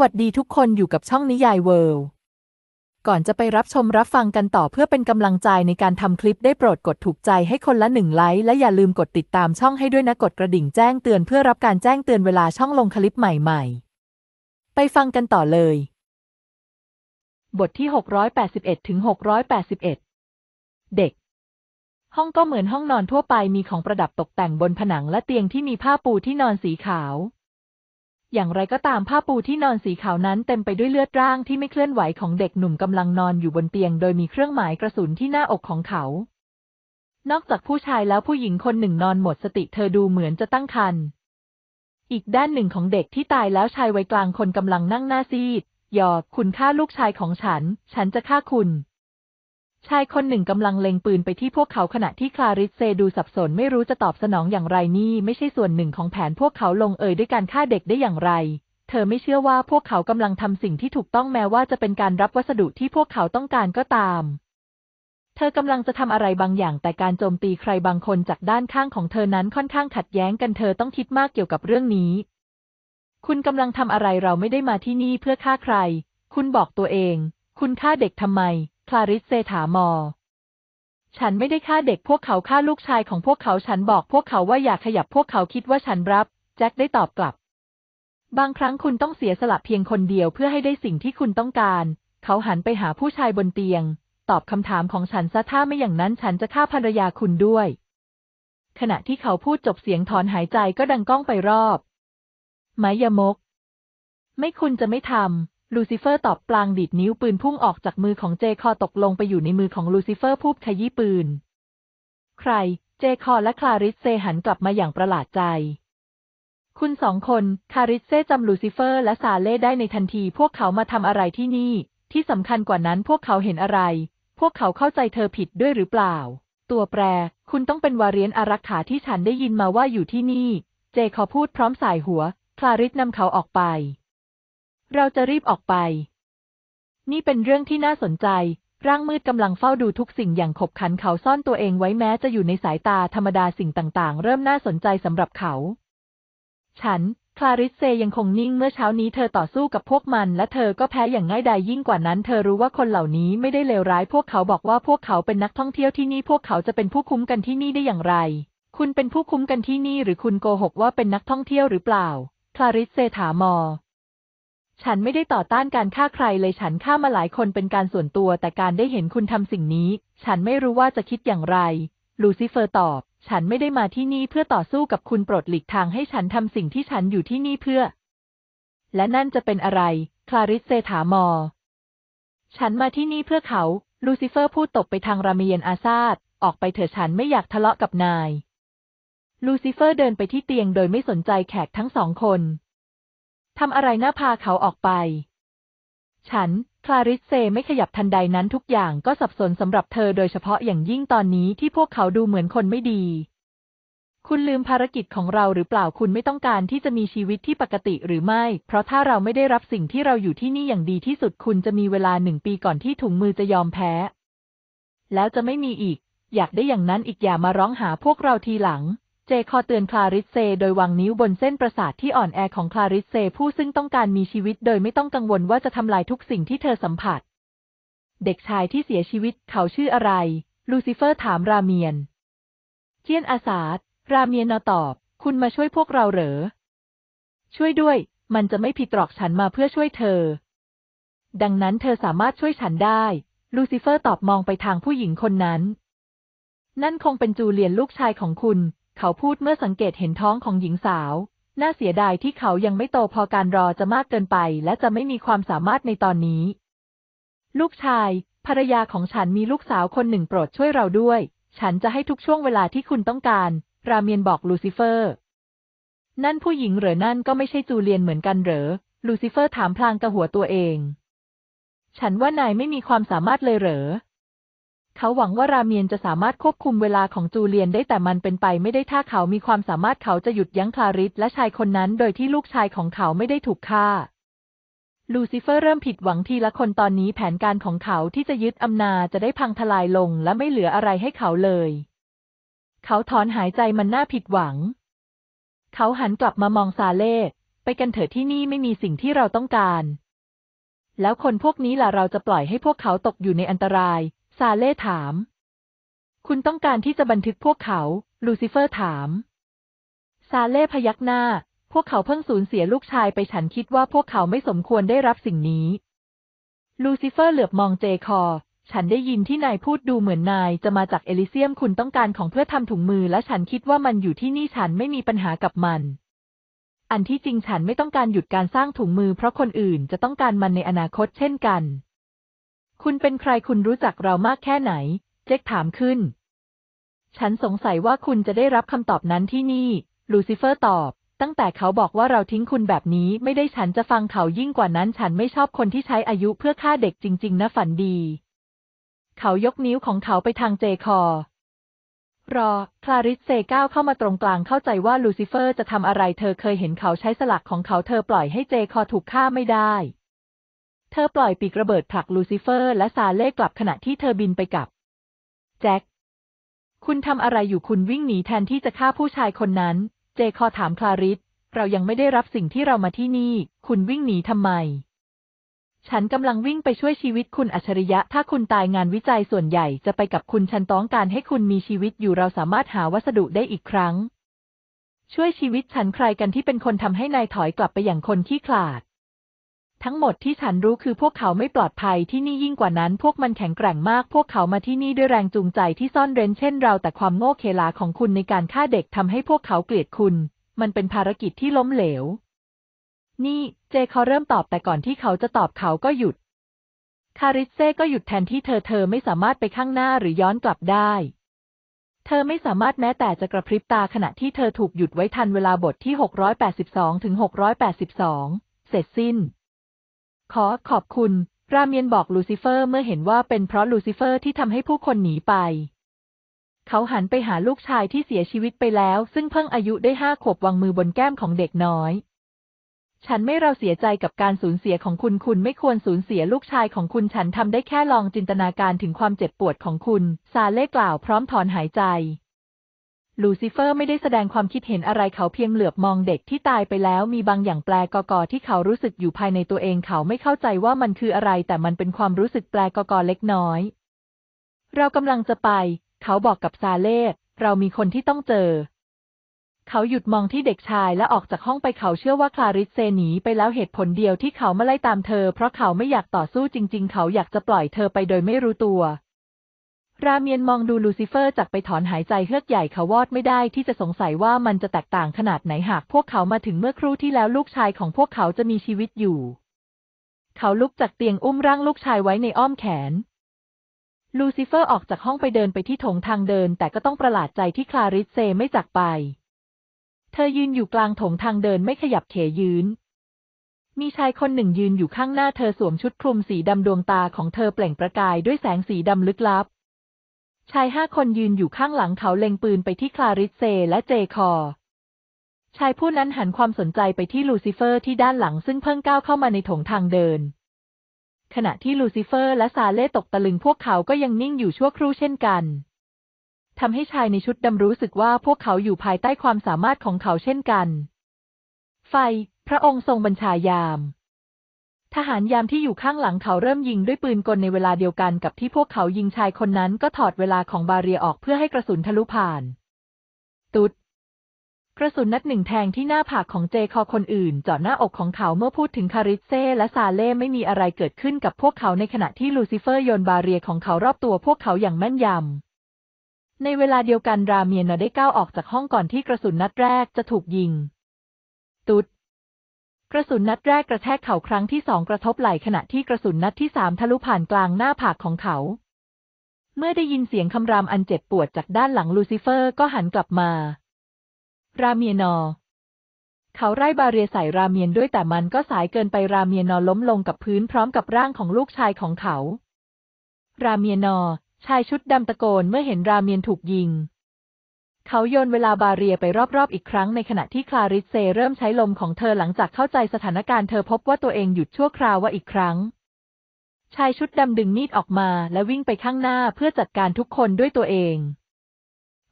วัสดีทุกคนอยู่กับช่องนิยายเวิลด์ก่อนจะไปรับชมรับฟังกันต่อเพื่อเป็นกำลังใจในการทำคลิปได้โปรดกดถูกใจให้คนละหนึ่งไลค์ และอย่าลืมกดติดตามช่องให้ด้วยนะ กดกระดิ่งแจ้งเตือนเพื่อรับการแจ้งเตือนเวลาช่องลงคลิปใหม่ๆ ไปฟังกันต่อเลย บทที่ 681 ถึง 681 เด็ก ห้องก็เหมือนห้องนอนทั่วไปมีของประดับตกแต่งบนผนังและเตียงที่มีผ้าปูที่นอนสีขาวอย่างไรก็ตามผ้าปูที่นอนสีขาวนั้นเต็มไปด้วยเลือดร่างที่ไม่เคลื่อนไหวของเด็กหนุ่มกำลังนอนอยู่บนเตียงโดยมีเครื่องหมายกระสุนที่หน้าอกของเขา นอกจากผู้ชายแล้วผู้หญิงคนหนึ่งนอนหมดสติเธอดูเหมือนจะตั้งครรภ์ อีกด้านหนึ่งของเด็กที่ตายแล้วชายวัยกลางคนกำลังนั่งหน้าซีดหยอกคุณฆ่าลูกชายของฉัน ฉันจะฆ่าคุณชายคนหนึ่งกำลังเล็งปืนไปที่พวกเขาขณะที่คลาริสเซดูสับสนไม่รู้จะตอบสนองอย่างไรนี่ไม่ใช่ส่วนหนึ่งของแผนพวกเขาลงเอยด้วยการฆ่าเด็กได้อย่างไรเธอไม่เชื่อว่าพวกเขากำลังทำสิ่งที่ถูกต้องแม้ว่าจะเป็นการรับวัสดุที่พวกเขาต้องการก็ตาม เธอกำลังจะทำอะไรบางอย่างแต่การโจมตีใครบางคนจากด้านข้างของเธอนั้นค่อนข้างขัดแย้งกันเธอต้องคิดมากเกี่ยวกับเรื่องนี้ คุณกำลังทำอะไรเราไม่ได้มาที่นี่เพื่อฆ่าใคร คุณบอกตัวเองคุณฆ่าเด็กทำไมคลาริสเซถามอ ฉันไม่ได้ฆ่าเด็กพวกเขาฆ่าลูกชายของพวกเขาฉันบอกพวกเขาว่าอย่าขยับพวกเขาคิดว่าฉันรับ แจ็คได้ตอบกลับ บางครั้งคุณต้องเสียสละเพียงคนเดียวเพื่อให้ได้สิ่งที่คุณต้องการ เขาหันไปหาผู้ชายบนเตียง ตอบคำถามของฉันซะถ้าไม่อย่างนั้นฉันจะฆ่าภรรยาคุณด้วย ขณะที่เขาพูดจบเสียงถอนหายใจก็ดังก้องไปรอบไมยมก ไม่คุณจะไม่ทำลูซิเฟอร์ตอบปลางดีดนิ้วปืนพุ่งออกจากมือของเจคอตกลงไปอยู่ในมือของลูซิเฟอร์พูบขยี้ปืน ใคร เจคอและคลาริสเซหันกลับมาอย่างประหลาดใจ คุณสองคนคาริสเซจำลูซิเฟอร์และซาเล่ได้ในทันทีพวกเขามาทำอะไรที่นี่ ที่สำคัญกว่านั้นพวกเขาเห็นอะไร พวกเขาเข้าใจเธอผิดด้วยหรือเปล่า ตัวแปรคุณต้องเป็นวาเรียนอารักขาที่ฉันได้ยินมาว่าอยู่ที่นี่ เจคอพูดพร้อมสายหัวคลาริสนำเขาออกไปเราจะรีบออกไป นี่เป็นเรื่องที่น่าสนใจ ร่างมืดกำลังเฝ้าดูทุกสิ่งอย่างขบขันเขาซ่อนตัวเองไว้แม้จะอยู่ในสายตาธรรมดาสิ่งต่าง ๆ เริ่มน่าสนใจสำหรับเขา ฉัน คลาริสเซยังคงนิ่งเมื่อเช้านี้เธอต่อสู้กับพวกมันและเธอก็แพ้อย่างง่ายดายยิ่งกว่านั้น เธอรู้ว่าคนเหล่านี้ไม่ได้เลวร้ายพวกเขาบอกว่าพวกเขาเป็นนักท่องเที่ยวที่นี่พวกเขาจะเป็นผู้คุ้มกันที่นี่ได้อย่างไร คุณเป็นผู้คุ้มกันที่นี่ หรือคุณโกหกว่าเป็นนักท่องเที่ยวหรือเปล่า คลาริสเซถามอฉันไม่ได้ต่อต้านการฆ่าใครเลยฉันฆ่ามาหลายคนเป็นการส่วนตัว แต่การได้เห็นคุณทำสิ่งนี้ ฉันไม่รู้ว่าจะคิดอย่างไร ลูซิเฟอร์ตอบ ฉันไม่ได้มาที่นี่เพื่อต่อสู้กับคุณโปรดหลีกทางให้ฉันทำสิ่งที่ฉันอยู่ที่นี่เพื่อ และนั่นจะเป็นอะไร คลาริสเซถามอ ฉันมาที่นี่เพื่อเขา ลูซิเฟอร์พูดตบไปทางรามเยนอาซาดออกไปเถอะฉันไม่อยากทะเลาะกับนาย ลูซิเฟอร์เดินไปที่เตียงโดยไม่สนใจแขกทั้งสองคนทำอะไรหน้าพาเขาออกไป ฉัน คลาริสเซไม่ขยับทันใดนั้นทุกอย่างก็สับสนสำหรับเธอโดยเฉพาะอย่างยิ่งตอนนี้ที่พวกเขาดูเหมือนคนไม่ดี คุณลืมภารกิจของเราหรือเปล่าคุณไม่ต้องการที่จะมีชีวิตที่ปกติหรือไม่ เพราะถ้าเราไม่ได้รับสิ่งที่เราอยู่ที่นี่อย่างดีที่สุดคุณจะมีเวลาหนึ่งปีก่อนที่ถุงมือจะยอมแพ้ แล้วจะไม่มีอีก อยากได้อย่างนั้นอีกอย่ามาร้องหาพวกเราทีหลังเจคอเตือนคลาริสเซ โดยวางนิ้วบนเส้นประสาทที่อ่อนแอของคลาริสเซผู้ซึ่งต้องการมีชีวิตโดยไม่ต้องกังวลว่าจะทำลายทุกสิ่งที่เธอสัมผัส เด็กชายที่เสียชีวิตเขาชื่ออะไร ลูซิเฟอร์ถามราเมียนเจียนอาสาดราเมียนตอบ คุณมาช่วยพวกเราเหรอ ช่วยด้วย มันจะไม่ผิดตรอกฉันมาเพื่อช่วยเธอ ดังนั้นเธอสามารถช่วยฉันได้ ลูซิเฟอร์ตอบมองไปทางผู้หญิงคนนั้น นั่นคงเป็นจูเลียนลูกชายของคุณเขาพูดเมื่อสังเกตเห็นท้องของหญิงสาว น่าเสียดายที่เขายังไม่โตพอการรอจะมากเกินไป และจะไม่มีความสามารถในตอนนี้ ลูกชาย ภรรยาของฉันมีลูกสาวคนหนึ่งโปรดช่วยเราด้วย ฉันจะให้ทุกช่วงเวลาที่คุณต้องการ ราเมียนบอกลูซิเฟอร์ นั่นผู้หญิงเหรอ นั่นก็ไม่ใช่จูเลียนเหมือนกันเหรอ ลูซิเฟอร์ถามพลางกระหัวตัวเอง ฉันว่านายไม่มีความสามารถเลยเหรอเขาหวังว่าราเมียนจะสามารถควบคุมเวลาของจูเลียนได้แต่มันเป็นไปไม่ได้ถ้าเขามีความสามารถเขาจะหยุดยั้งคลาริสและชายคนนั้นโดยที่ลูกชายของเขาไม่ได้ถูกฆ่า ลูซิเฟอร์เริ่มผิดหวังทีละคนตอนนี้แผนการของเขาที่จะยึดอำนาจจะได้พังทลายลงและไม่เหลืออะไรให้เขาเลย เขาถอนหายใจมันน่าผิดหวัง เขาหันกลับมามองซาเล่ ไปกันเถอะที่นี่ไม่มีสิ่งที่เราต้องการ แล้วคนพวกนี้ล่ะเราจะปล่อยให้พวกเขาตกอยู่ในอันตรายซาเล่ถาม คุณต้องการที่จะบันทึกพวกเขา ลูซิเฟอร์ถาม ซาเล่พยักหน้า พวกเขาเพิ่งสูญเสียลูกชายไป ฉันคิดว่าพวกเขาไม่สมควรได้รับสิ่งนี้ ลูซิเฟอร์เหลือบมองเจคอ ฉันได้ยินที่นายพูดดูเหมือนนายจะมาจากเอลิเซียม คุณต้องการของเพื่อทำถุงมือและฉันคิดว่ามันอยู่ที่นี่ฉันไม่มีปัญหากับมัน อันที่จริงฉันไม่ต้องการหยุดการสร้างถุงมือ เพราะคนอื่นจะต้องการมันในอนาคตเช่นกันคุณเป็นใครคุณรู้จักเรามากแค่ไหน เจ็กถามขึ้น ฉันสงสัยว่าคุณจะได้รับคำตอบนั้นที่นี่ ลูซิเฟอร์ตอบ ตั้งแต่เขาบอกว่าเราทิ้งคุณแบบนี้ ไม่ได้ฉันจะฟังเขายิ่งกว่านั้น ฉันไม่ชอบคนที่ใช้อายุเพื่อฆ่าเด็กจริงๆนะฝันดี เขายกนิ้วของเขาไปทางเจคอรอ คลาริสเซก้าวเข้ามาตรงกลางเข้าใจว่าลูซิเฟอร์จะทำอะไรเธอเคยเห็นเขาใช้สลักของเขาเธอปล่อยให้เจคอถูกฆ่าไม่ได้เธอปล่อยปีกระเบิดผลักลูซิเฟอร์และซาเล่กลับขณะที่เธอบินไปกับแจ็คคุณทำอะไรอยู่คุณวิ่งหนีแทนที่จะฆ่าผู้ชายคนนั้น เจคอถามคลาริสเรายังไม่ได้รับสิ่งที่เรามาที่นี่ คุณวิ่งหนีทำไม ฉันกำลังวิ่งไปช่วยชีวิตคุณอัจฉริยะ ถ้าคุณตายงานวิจัยส่วนใหญ่ จะไปกับคุณฉันต้องการให้คุณมีชีวิตอยู่เราสามารถหาวัสดุได้อีกครั้ง ช่วยชีวิต ฉันใครกันที่เป็นคนทำให้นายถอยกลับไปอย่างคนขี้ขลาดทั้งหมดที่ฉันรู้คือพวกเขาไม่ปลอดภัยที่นี่ยิ่งกว่านั้นพวกมันแข็งแกร่งมากพวกเขามาที่นี่ด้วยแรงจูงใจที่ซ่อนเร้นเช่นเราแต่ความโง่เคลาของคุณในการฆ่าเด็กทำให้พวกเขาเกลียดคุณมันเป็นภารกิจที่ล้มเหลว นี่ เจเขาเริ่มตอบแต่ก่อนที่เขาจะตอบเขาก็หยุด คาริเซ่ก็หยุดแทนที่เธอเธอไม่สามารถไปข้างหน้าหรือย้อนกลับได้ เธอไม่สามารถแม้แต่จะกระพริบตาขณะที่เธอถูกหยุดไว้ทันเวลาบทที่682ถึง682เสร็จสิ้นขอขอบคุณ ราเมียนบอกลูซิเฟอร์เมื่อเห็นว่าเป็นเพราะลูซิเฟอร์ที่ทำให้ผู้คนหนีไป เขาหันไปหาลูกชายที่เสียชีวิตไปแล้ว ซึ่งเพิ่งอายุได้ห้าขวบวางมือบนแก้มของเด็กน้อย ฉันไม่เราเสียใจกับการสูญเสียของคุณ คุณไม่ควรสูญเสียลูกชายของคุณ ฉันทำได้แค่ลองจินตนาการถึงความเจ็บปวดของคุณ ซาเล่กล่าวพร้อมถอนหายใจลูซิเฟอร์ไม่ได้แสดงความคิดเห็นอะไรเขาเพียงเหลือบมองเด็กที่ตายไปแล้ว มีบางอย่างแปลกกอที่เขารู้สึกอยู่ภายในตัวเอง เขาไม่เข้าใจว่ามันคืออะไรแต่มันเป็นความรู้สึกแปลกกอเล็กน้อย เรากำลังจะไป เขาบอกกับซาเล่เรามีคนที่ต้องเจอ เขาหยุดมองที่เด็กชาย และออกจากห้องไปเขาเชื่อว่าคลาริสเซหนี ไปแล้วเหตุผลเดียวที่เขาไม่ไล่ตามเธอ เพราะเขาไม่อยากต่อสู้จริง ๆ เขาอยากจะปล่อยเธอไปโดยไม่รู้ตัวราเมียนมองดูลูซิเฟอร์จากไปถอนหายใจเฮือกใหญ่เขาวอดไม่ได้ที่จะสงสัยว่ามันจะแตกต่างขนาดไหนหากพวกเขามาถึงเมื่อครู่ที่แล้วลูกชายของพวกเขาจะมีชีวิตอยู่ เขาลุกจากเตียงอุ้มร่างลูกชายไว้ในอ้อมแขน ลูซิเฟอร์ออกจากห้องไปเดินไปที่ถงทางเดินแต่ก็ต้องประหลาดใจที่คลาริสเซไม่จากไป เธอยืนอยู่กลางถงทางเดินไม่ขยับเขยืนมีชายคนหนึ่งยืนอยู่ข้างหน้าเธอสวมชุดคลุมสีดำดวงตาของเธอเปล่งประกายด้วยแสงสีดำลึกลับชายห้าคนยืนอยู่ข้างหลังเขาเล็งปืนไปที่คลาริสเซและเจคอ ชายผู้นั้นหันความสนใจไปที่ลูซิเฟอร์ที่ด้านหลังซึ่งเพิ่งก้าวเข้ามาในถงทางเดิน ขณะที่ลูซิเฟอร์และ ซาเล่ตกตะลึงพวกเขาก็ยังนิ่งอยู่ชั่วครู่เช่นกัน ทำให้ชายในชุดดำรู้สึกว่าพวกเขาอยู่ภายใต้ความสามารถของเขาเช่นกัน ไฟ พระองค์ทรงบัญชายามทหารยามที่อยู่ข้างหลังเขาเริ่มยิงด้วยปืนกลในเวลาเดียวกันกับที่พวกเขายิงชายคนนั้นก็ถอดเวลาของบาเรียออกเพื่อให้กระสุนทะลุผ่าน ตุดกระสุนนัดหนึ่งแทงที่หน้าผากของเจคอคนอื่นเจาะหน้าอกของเขาเมื่อพูดถึงคาริเซ่และซาเล่ไม่มีอะไรเกิดขึ้นกับพวกเขาในขณะที่ลูซิเฟอร์โยนบาเรียของเขารอบตัวพวกเขาอย่างแม่นยำ ในเวลาเดียวกันราเมียนได้ก้าวออกจากห้องก่อนที่กระสุนนัดแรกจะถูกยิงตุดกระสุนนัดแรกกระแทกเข่าครั้งที่สองกระทบไหล่ขณะที่กระสุนนัดที่สามทะลุผ่านกลางหน้าผากของเขา เมื่อได้ยินเสียงคำรามอันเจ็บปวดจากด้านหลังลูซิเฟอร์ก็หันกลับมา ราเมียนอ เขาไล่บาเรียใส่ราเมียนด้วยแต่มันก็สายเกินไปราเมียนอล้มลงกับพื้นพร้อมกับร่างของลูกชายของเขา ราเมียนอ ชายชุดดำตะโกนเมื่อเห็นราเมียนถูกยิงเขาโยนเวลาบาเรีย ไปรอบๆอีกครั้งในขณะที่คลาริสเซเริ่มใช้ลมของเธอหลังจากเข้าใจสถานการณ์เธอพบว่าตัวเองหยุดชั่วคราวว่าอีกครั้ง ชายชุดดำดึงมีด ออกมา และวิ่งไปข้างหน้าเพื่อจัดการทุกคนด้วยตัวเอง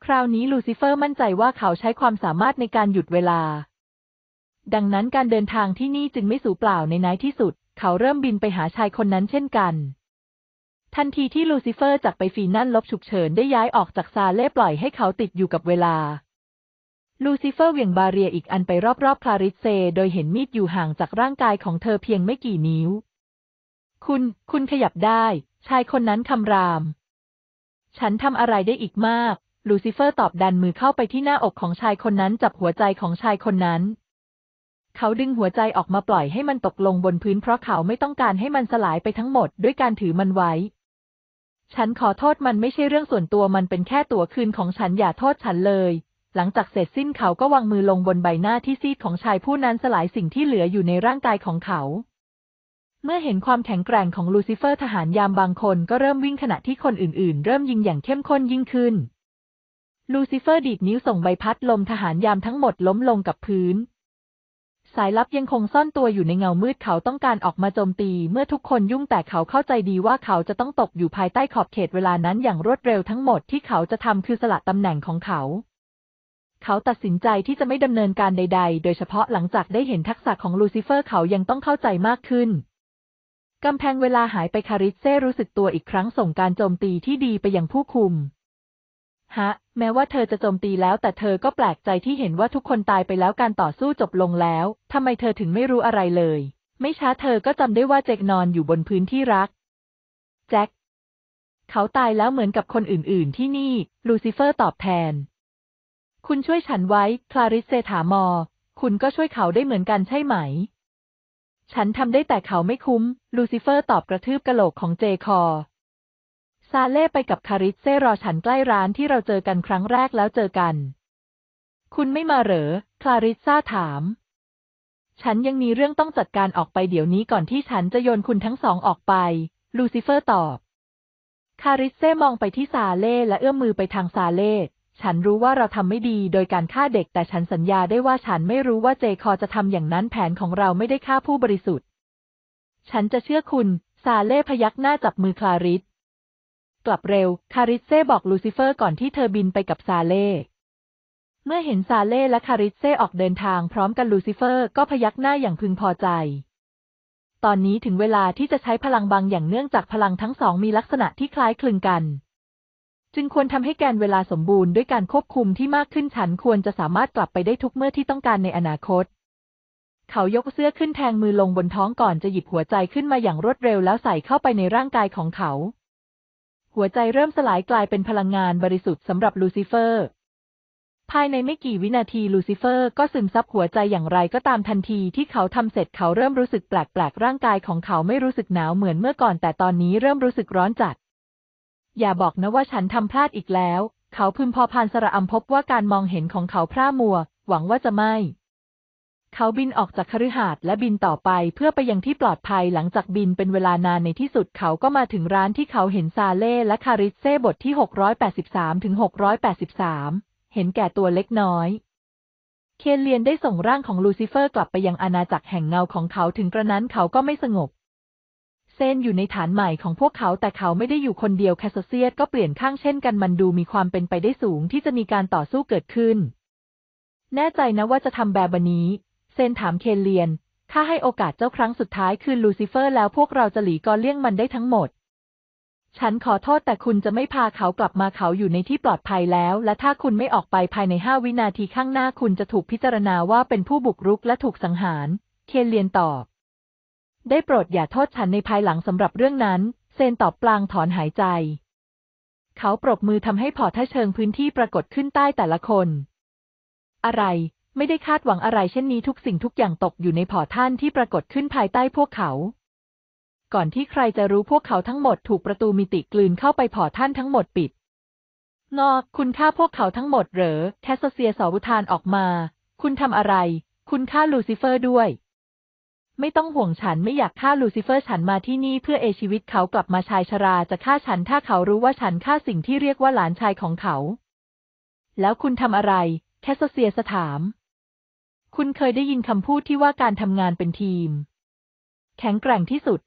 คราวนี้ลูซิเฟอร์มั่นใจว่าเขาใช้ความสามารถในการหยุดเวลา ดังนั้นการเดินทางที่นี่จึงไม่สูญเปล่าในนายที่สุด เขาเริ่มบินไปหาชายคนนั้นเช่นกันทันทีที่ลูซิเฟอร์จากไปฟีนั่นลบฉุกเฉินได้ย้ายออกจากซาเล่ปล่อยให้เขาติดอยู่กับเวลา ลูซิเฟอร์เหวี่ยงบาเรียอีกอันไปรอบๆคลาริสเซ โดยเห็นมีดอยู่ห่างจากร่างกายของเธอเพียงไม่กี่นิ้ว คุณ คุณขยับได้ ชายคนนั้นคำราม ฉันทำอะไรได้อีกมาก ลูซิเฟอร์ตอบดันมือเข้าไปที่หน้าอกของชายคนนั้นจับหัวใจของชายคนนั้น เขาดึงหัวใจออกมาปล่อยให้มันตกลงบนพื้นเพราะเขาไม่ต้องการให้มันสลายไปทั้งหมดด้วยการถือมันไว้ฉันขอโทษมันไม่ใช่เรื่องส่วนตัวมันเป็นแค่ตัวคืนของฉันอย่าโทษฉันเลย หลังจากเสร็จสิ้นเขาก็วางมือลงบนใบหน้าที่ซีดของชายผู้นั้นสลายสิ่งที่เหลืออยู่ในร่างกายของเขา เมื่อเห็นความแข็งแกร่งของลูซิเฟอร์ทหารยามบางคนก็เริ่มวิ่งขณะที่คนอื่น ๆ เริ่มยิงอย่างเข้มข้นยิ่งขึ้น ลูซิเฟอร์ดีดนิ้วส่งใบพัดลมทหารยามทั้งหมดล้มลงกับพื้นสายลับยังคงซ่อนตัวอยู่ในเงามืด เขาต้องการออกมาโจมตีเมื่อทุกคนยุ่งแต่เขาเข้าใจดีว่าเขาจะต้องตกอยู่ภายใต้ขอบเขตเวลานั้นอย่างรวดเร็วทั้งหมดที่เขาจะทำคือสละตำแหน่งของเขา เขาตัดสินใจที่จะไม่ดำเนินการใดๆ โดยเฉพาะหลังจากได้เห็นทักษะของลูซิเฟอร์เขายังต้องเข้าใจมากขึ้น กำแพงเวลาหายไปคาริสเซ่รู้สึกตัวอีกครั้งส่งการโจมตีที่ดีไปยังผู้คุมฮะแม้ว่าเธอจะโจมตีแล้วแต่เธอก็แปลกใจที่เห็นว่าทุกคนตายไปแล้วการต่อสู้จบลงแล้วทำไมเธอถึงไม่รู้อะไรเลย ไม่ช้าเธอก็จำได้ว่าเจคนอนอยู่บนพื้นที่รักแจ็คเขาตายแล้วเหมือนกับคนอื่นๆ ที่นี่ ลูซิเฟอร์ตอบแทน คุณช่วยฉันไว้คลาริสเซถามอ คุณก็ช่วยเขาได้เหมือนกันใช่ไหม ฉันทำได้แต่เขาไม่คุ้ม ลูซิเฟอร์ตอบกระทืบกระโหลกของเจคอซาเล่ไปกับคาริสเซ่รอฉันใกล้ร้านที่เราเจอกันครั้งแรกแล้วเจอกัน คุณไม่มาเหรอ คาริสซาถาม ฉันยังมีเรื่องต้องจัดการออกไปเดี๋ยวนี้ก่อนที่ฉันจะโยนคุณทั้งสองออกไป ลูซิเฟอร์ตอบ คาริสเซ่มองไปที่ซาเล่และเอื้อมมือไปทางซาเล่ ฉันรู้ว่าเราทำไม่ดีโดยการฆ่าเด็ก แต่ฉันสัญญาได้ว่าฉันไม่รู้ว่าเจคอจะทำอย่างนั้นแผนของเราไม่ได้ฆ่าผู้บริสุทธิ์ ฉันจะเชื่อคุณ ซาเล่พยักหน้าจับมือคาริสกลับเร็ว คาริเซ่บอกลูซิเฟอร์ก่อนที่เธอบินไปกับซาเล่ เมื่อเห็นซาเล่และคาริเซ่ออกเดินทางพร้อมกันลูซิเฟอร์ก็พยักหน้าอย่างพึงพอใจ ตอนนี้ถึงเวลาที่จะใช้พลังบางอย่างเนื่องจากพลังทั้งสองมีลักษณะที่คล้ายคลึงกัน จึงควรทำให้แกนเวลาสมบูรณ์ด้วยการควบคุมที่มากขึ้นฉันควรจะสามารถกลับไปได้ทุกเมื่อที่ต้องการในอนาคต เขายกเสื้อขึ้นแทงมือลงบนท้องก่อนจะหยิบหัวใจขึ้นมาอย่างรวดเร็วแล้วใส่เข้าไปในร่างกายของเขาหัวใจเริ่มสลายกลายเป็นพลังงานบริสุทธิ์สำหรับ ลูซิเฟอร์ ภายในไม่กี่วินาทีลูซิเฟอร์ก็ซึมซับหัวใจอย่างไรก็ตามทันที ที่เขาทำเสร็จเขาเริ่มรู้สึกแปลกๆร่างกายของเขาไม่รู้สึกหนาวเหมือนเมื่อก่อนแต่ตอนนี้เริ่มรู้สึกร้อนจัด อย่าบอกนะว่าฉันทำพลาดอีกแล้ว เขาพึมพอพานสระอัมพบว่าการมองเห็นของเขาพร่ามัว หวังว่าจะไม่เขาบินออกจากคฤหาสน์และบินต่อไป เพื่อไปยังที่ปลอดภัยหลังจากบินเป็นเวลานานในที่สุดเขาก็มาถึงร้านที่เขาเห็นซาเล่ และคาริสเซ่บทที่ 683 ถึง 683 เห็นแก่ตัวเล็กน้อย เคนเลียนได้ส่งร่างของลูซิเฟอร์กลับไปยังอาณาจักรแห่งเงาของเขา ถึงกระนั้นเขาก็ไม่สงบ เซนอยู่ในฐานใหม่ของพวกเขาแต่เขาไม่ได้อยู่คนเดียวแคสเซียสก็เปลี่ยนข้างเช่นกันมันดูมีความเป็นไปได้สูงที่จะมีการต่อสู้เกิดขึ้น แน่ใจนะว่าจะทำแบบนี้เซนถามเคนเลียนถ้าให้โอกาสเจ้าครั้งสุดท้ายคือลูซิเฟอร์แล้วพวกเราจะหลีกอเลี่ยงมันได้ทั้งหมด ฉันขอโทษแต่คุณจะไม่พาเขากลับมาเขาอยู่ในที่ปลอดภัยแล้ว และถ้าคุณไม่ออกไปภายในห้าวินาทีข้างหน้าคุณจะถูกพิจารณาว่าเป็นผู้บุกรุกและถูกสังหาร เคนเลียนตอบ ได้โปรดอย่าโทษฉันในภายหลังสำหรับเรื่องนั้น เซนตอบปลางถอนหายใจ เขาปรบมือทำให้พอท่าเชิงพื้นที่ปรากฏขึ้นใต้แต่ละคน อะไรไม่ได้คาดหวังอะไรเช่นนี้ทุกสิ่งทุกอย่างตกอยู่ในพอท่านที่ปรากฏขึ้นภายใต้พวกเขา ก่อนที่ใครจะรู้พวกเขาทั้งหมดถูกประตูมิติกลืนเข้าไปพอท่านทั้งหมดปิด นอกคุณฆ่าพวกเขาทั้งหมดเหรอแคสเซียสอบุทานออกมา คุณทำอะไร คุณฆ่าลูซิเฟอร์ด้วย ไม่ต้องห่วงฉันไม่อยากฆ่าลูซิเฟอร์ฉันมาที่นี่เพื่อเอชีวิตเขากลับมาชายชราจะฆ่าฉันถ้าเขารู้ว่าฉันฆ่าสิ่งที่เรียกว่าหลานชายของเขา แล้วคุณทำอะไร แคสเซียสถามคุณเคยได้ยินคำพูดที่ว่าการทำงานเป็นทีม แข็งแกร่งที่สุด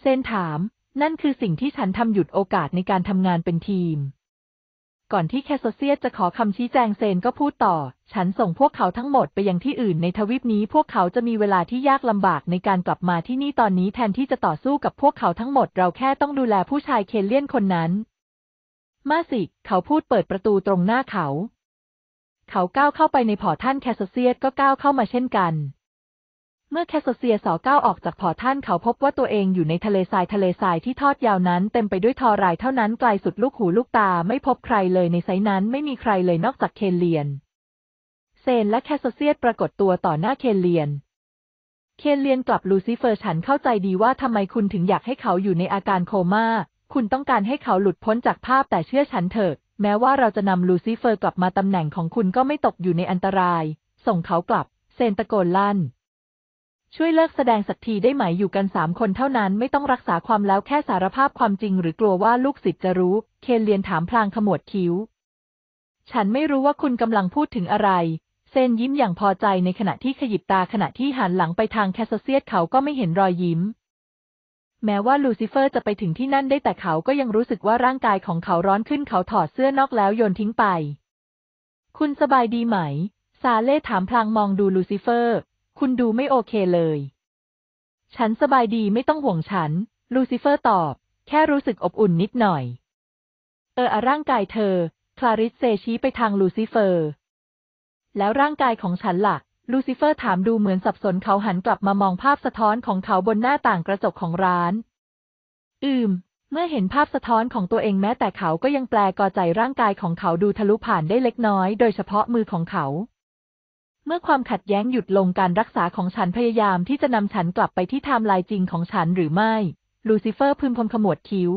เซนถาม นั่นคือสิ่งที่ฉันทำหยุดโอกาสในการทำงานเป็นทีม ก่อนที่แคสโซเซียจะขอคำชี้แจงเซนก็พูดต่อ ฉันส่งพวกเขาทั้งหมดไปยังที่อื่นในทวีปนี้พวกเขาจะมีเวลาที่ยากลำบากในการกลับมาที่นี่ตอนนี้แทนที่จะต่อสู้กับพวกเขาทั้งหมด เราแค่ต้องดูแลผู้ชายเคเลียนคนนั้นมาสิเขาพูดเปิดประตูตรงหน้าเขาเขาก้าวเข้าไปในพอท่านแคสเซียสก็ก้าวเข้ามาเช่นกัน เมื่อแคสเซียสก้าวออกจากพอท่านเขาพบว่าตัวเองอยู่ในทะเลทรายทะเลทรายที่ทอดยาวนั้นเต็มไปด้วยทอรายเท่านั้นไกลสุดลูกหูลูกตาไม่พบใครเลยในไซนั้นไม่มีใครเลยนอกจากเคนเลียนเซนและแคสเซียสปรากฏตัวต่อหน้าเคนเลียนเคนเลียนกลับลูซิเฟอร์ฉันเข้าใจดีว่าทำไมคุณถึงอยากให้เขาอยู่ในอาการโคมา่าคุณต้องการให้เขาหลุดพ้นจากภาพแต่เชื่อฉันเถอะแม้ว่าเราจะนำลูซิเฟอร์กลับมาตำแหน่งของคุณก็ไม่ตกอยู่ในอันตราย ส่งเขากลับ เซนตะโกนลั่น ช่วยเลิกแสดงสักทีได้ไหมอยู่กันสามคนเท่านั้น ไม่ต้องรักษาความแล้วแค่สารภาพความจริงหรือกลัวว่าลูกศิษย์จะรู้ เคนเลียนถามพลางขมวดคิ้วฉันไม่รู้ว่าคุณกำลังพูดถึงอะไร เซนยิ้มอย่างพอใจในขณะที่ขยิบตาขณะที่หันหลังไปทางแคสเซียตเขาก็ไม่เห็นรอยยิ้มแม้ว่าลูซิเฟอร์จะไปถึงที่นั่นได้แต่เขาก็ยังรู้สึกว่าร่างกายของเขาร้อนขึ้นเขาถอดเสื้อนอกแล้วโยนทิ้งไป คุณสบายดีไหม ซาเล่ถามพลางมองดูลูซิเฟอร์ คุณดูไม่โอเคเลย ฉันสบายดีไม่ต้องห่วงฉัน ลูซิเฟอร์ตอบ แค่รู้สึกอบอุ่นนิดหน่อย เออร่างกายเธอ คลาริสเซชี้ไปทางลูซิเฟอร์ แล้วร่างกายของฉันละ่ะลูซิเฟอร์ถามดูเหมือนสับสนเขาหันกลับมามองภาพสะท้อนของเขาบนหน้าต่างกระจกของร้าน อืม เมื่อเห็นภาพสะท้อนของตัวเองแม้แต่เขาก็ยังแปลกอใจร่างกายของเขาดูทะลุผ่านได้เล็กน้อยโดยเฉพาะมือของเขา เมื่อความขัดแย้งหยุดลงการรักษาของฉันพยายามที่จะนำฉันกลับไปที่ไทม์ไลน์จริงของฉันหรือไม่ ลูซิเฟอร์พึมพำขมวดคิ้ว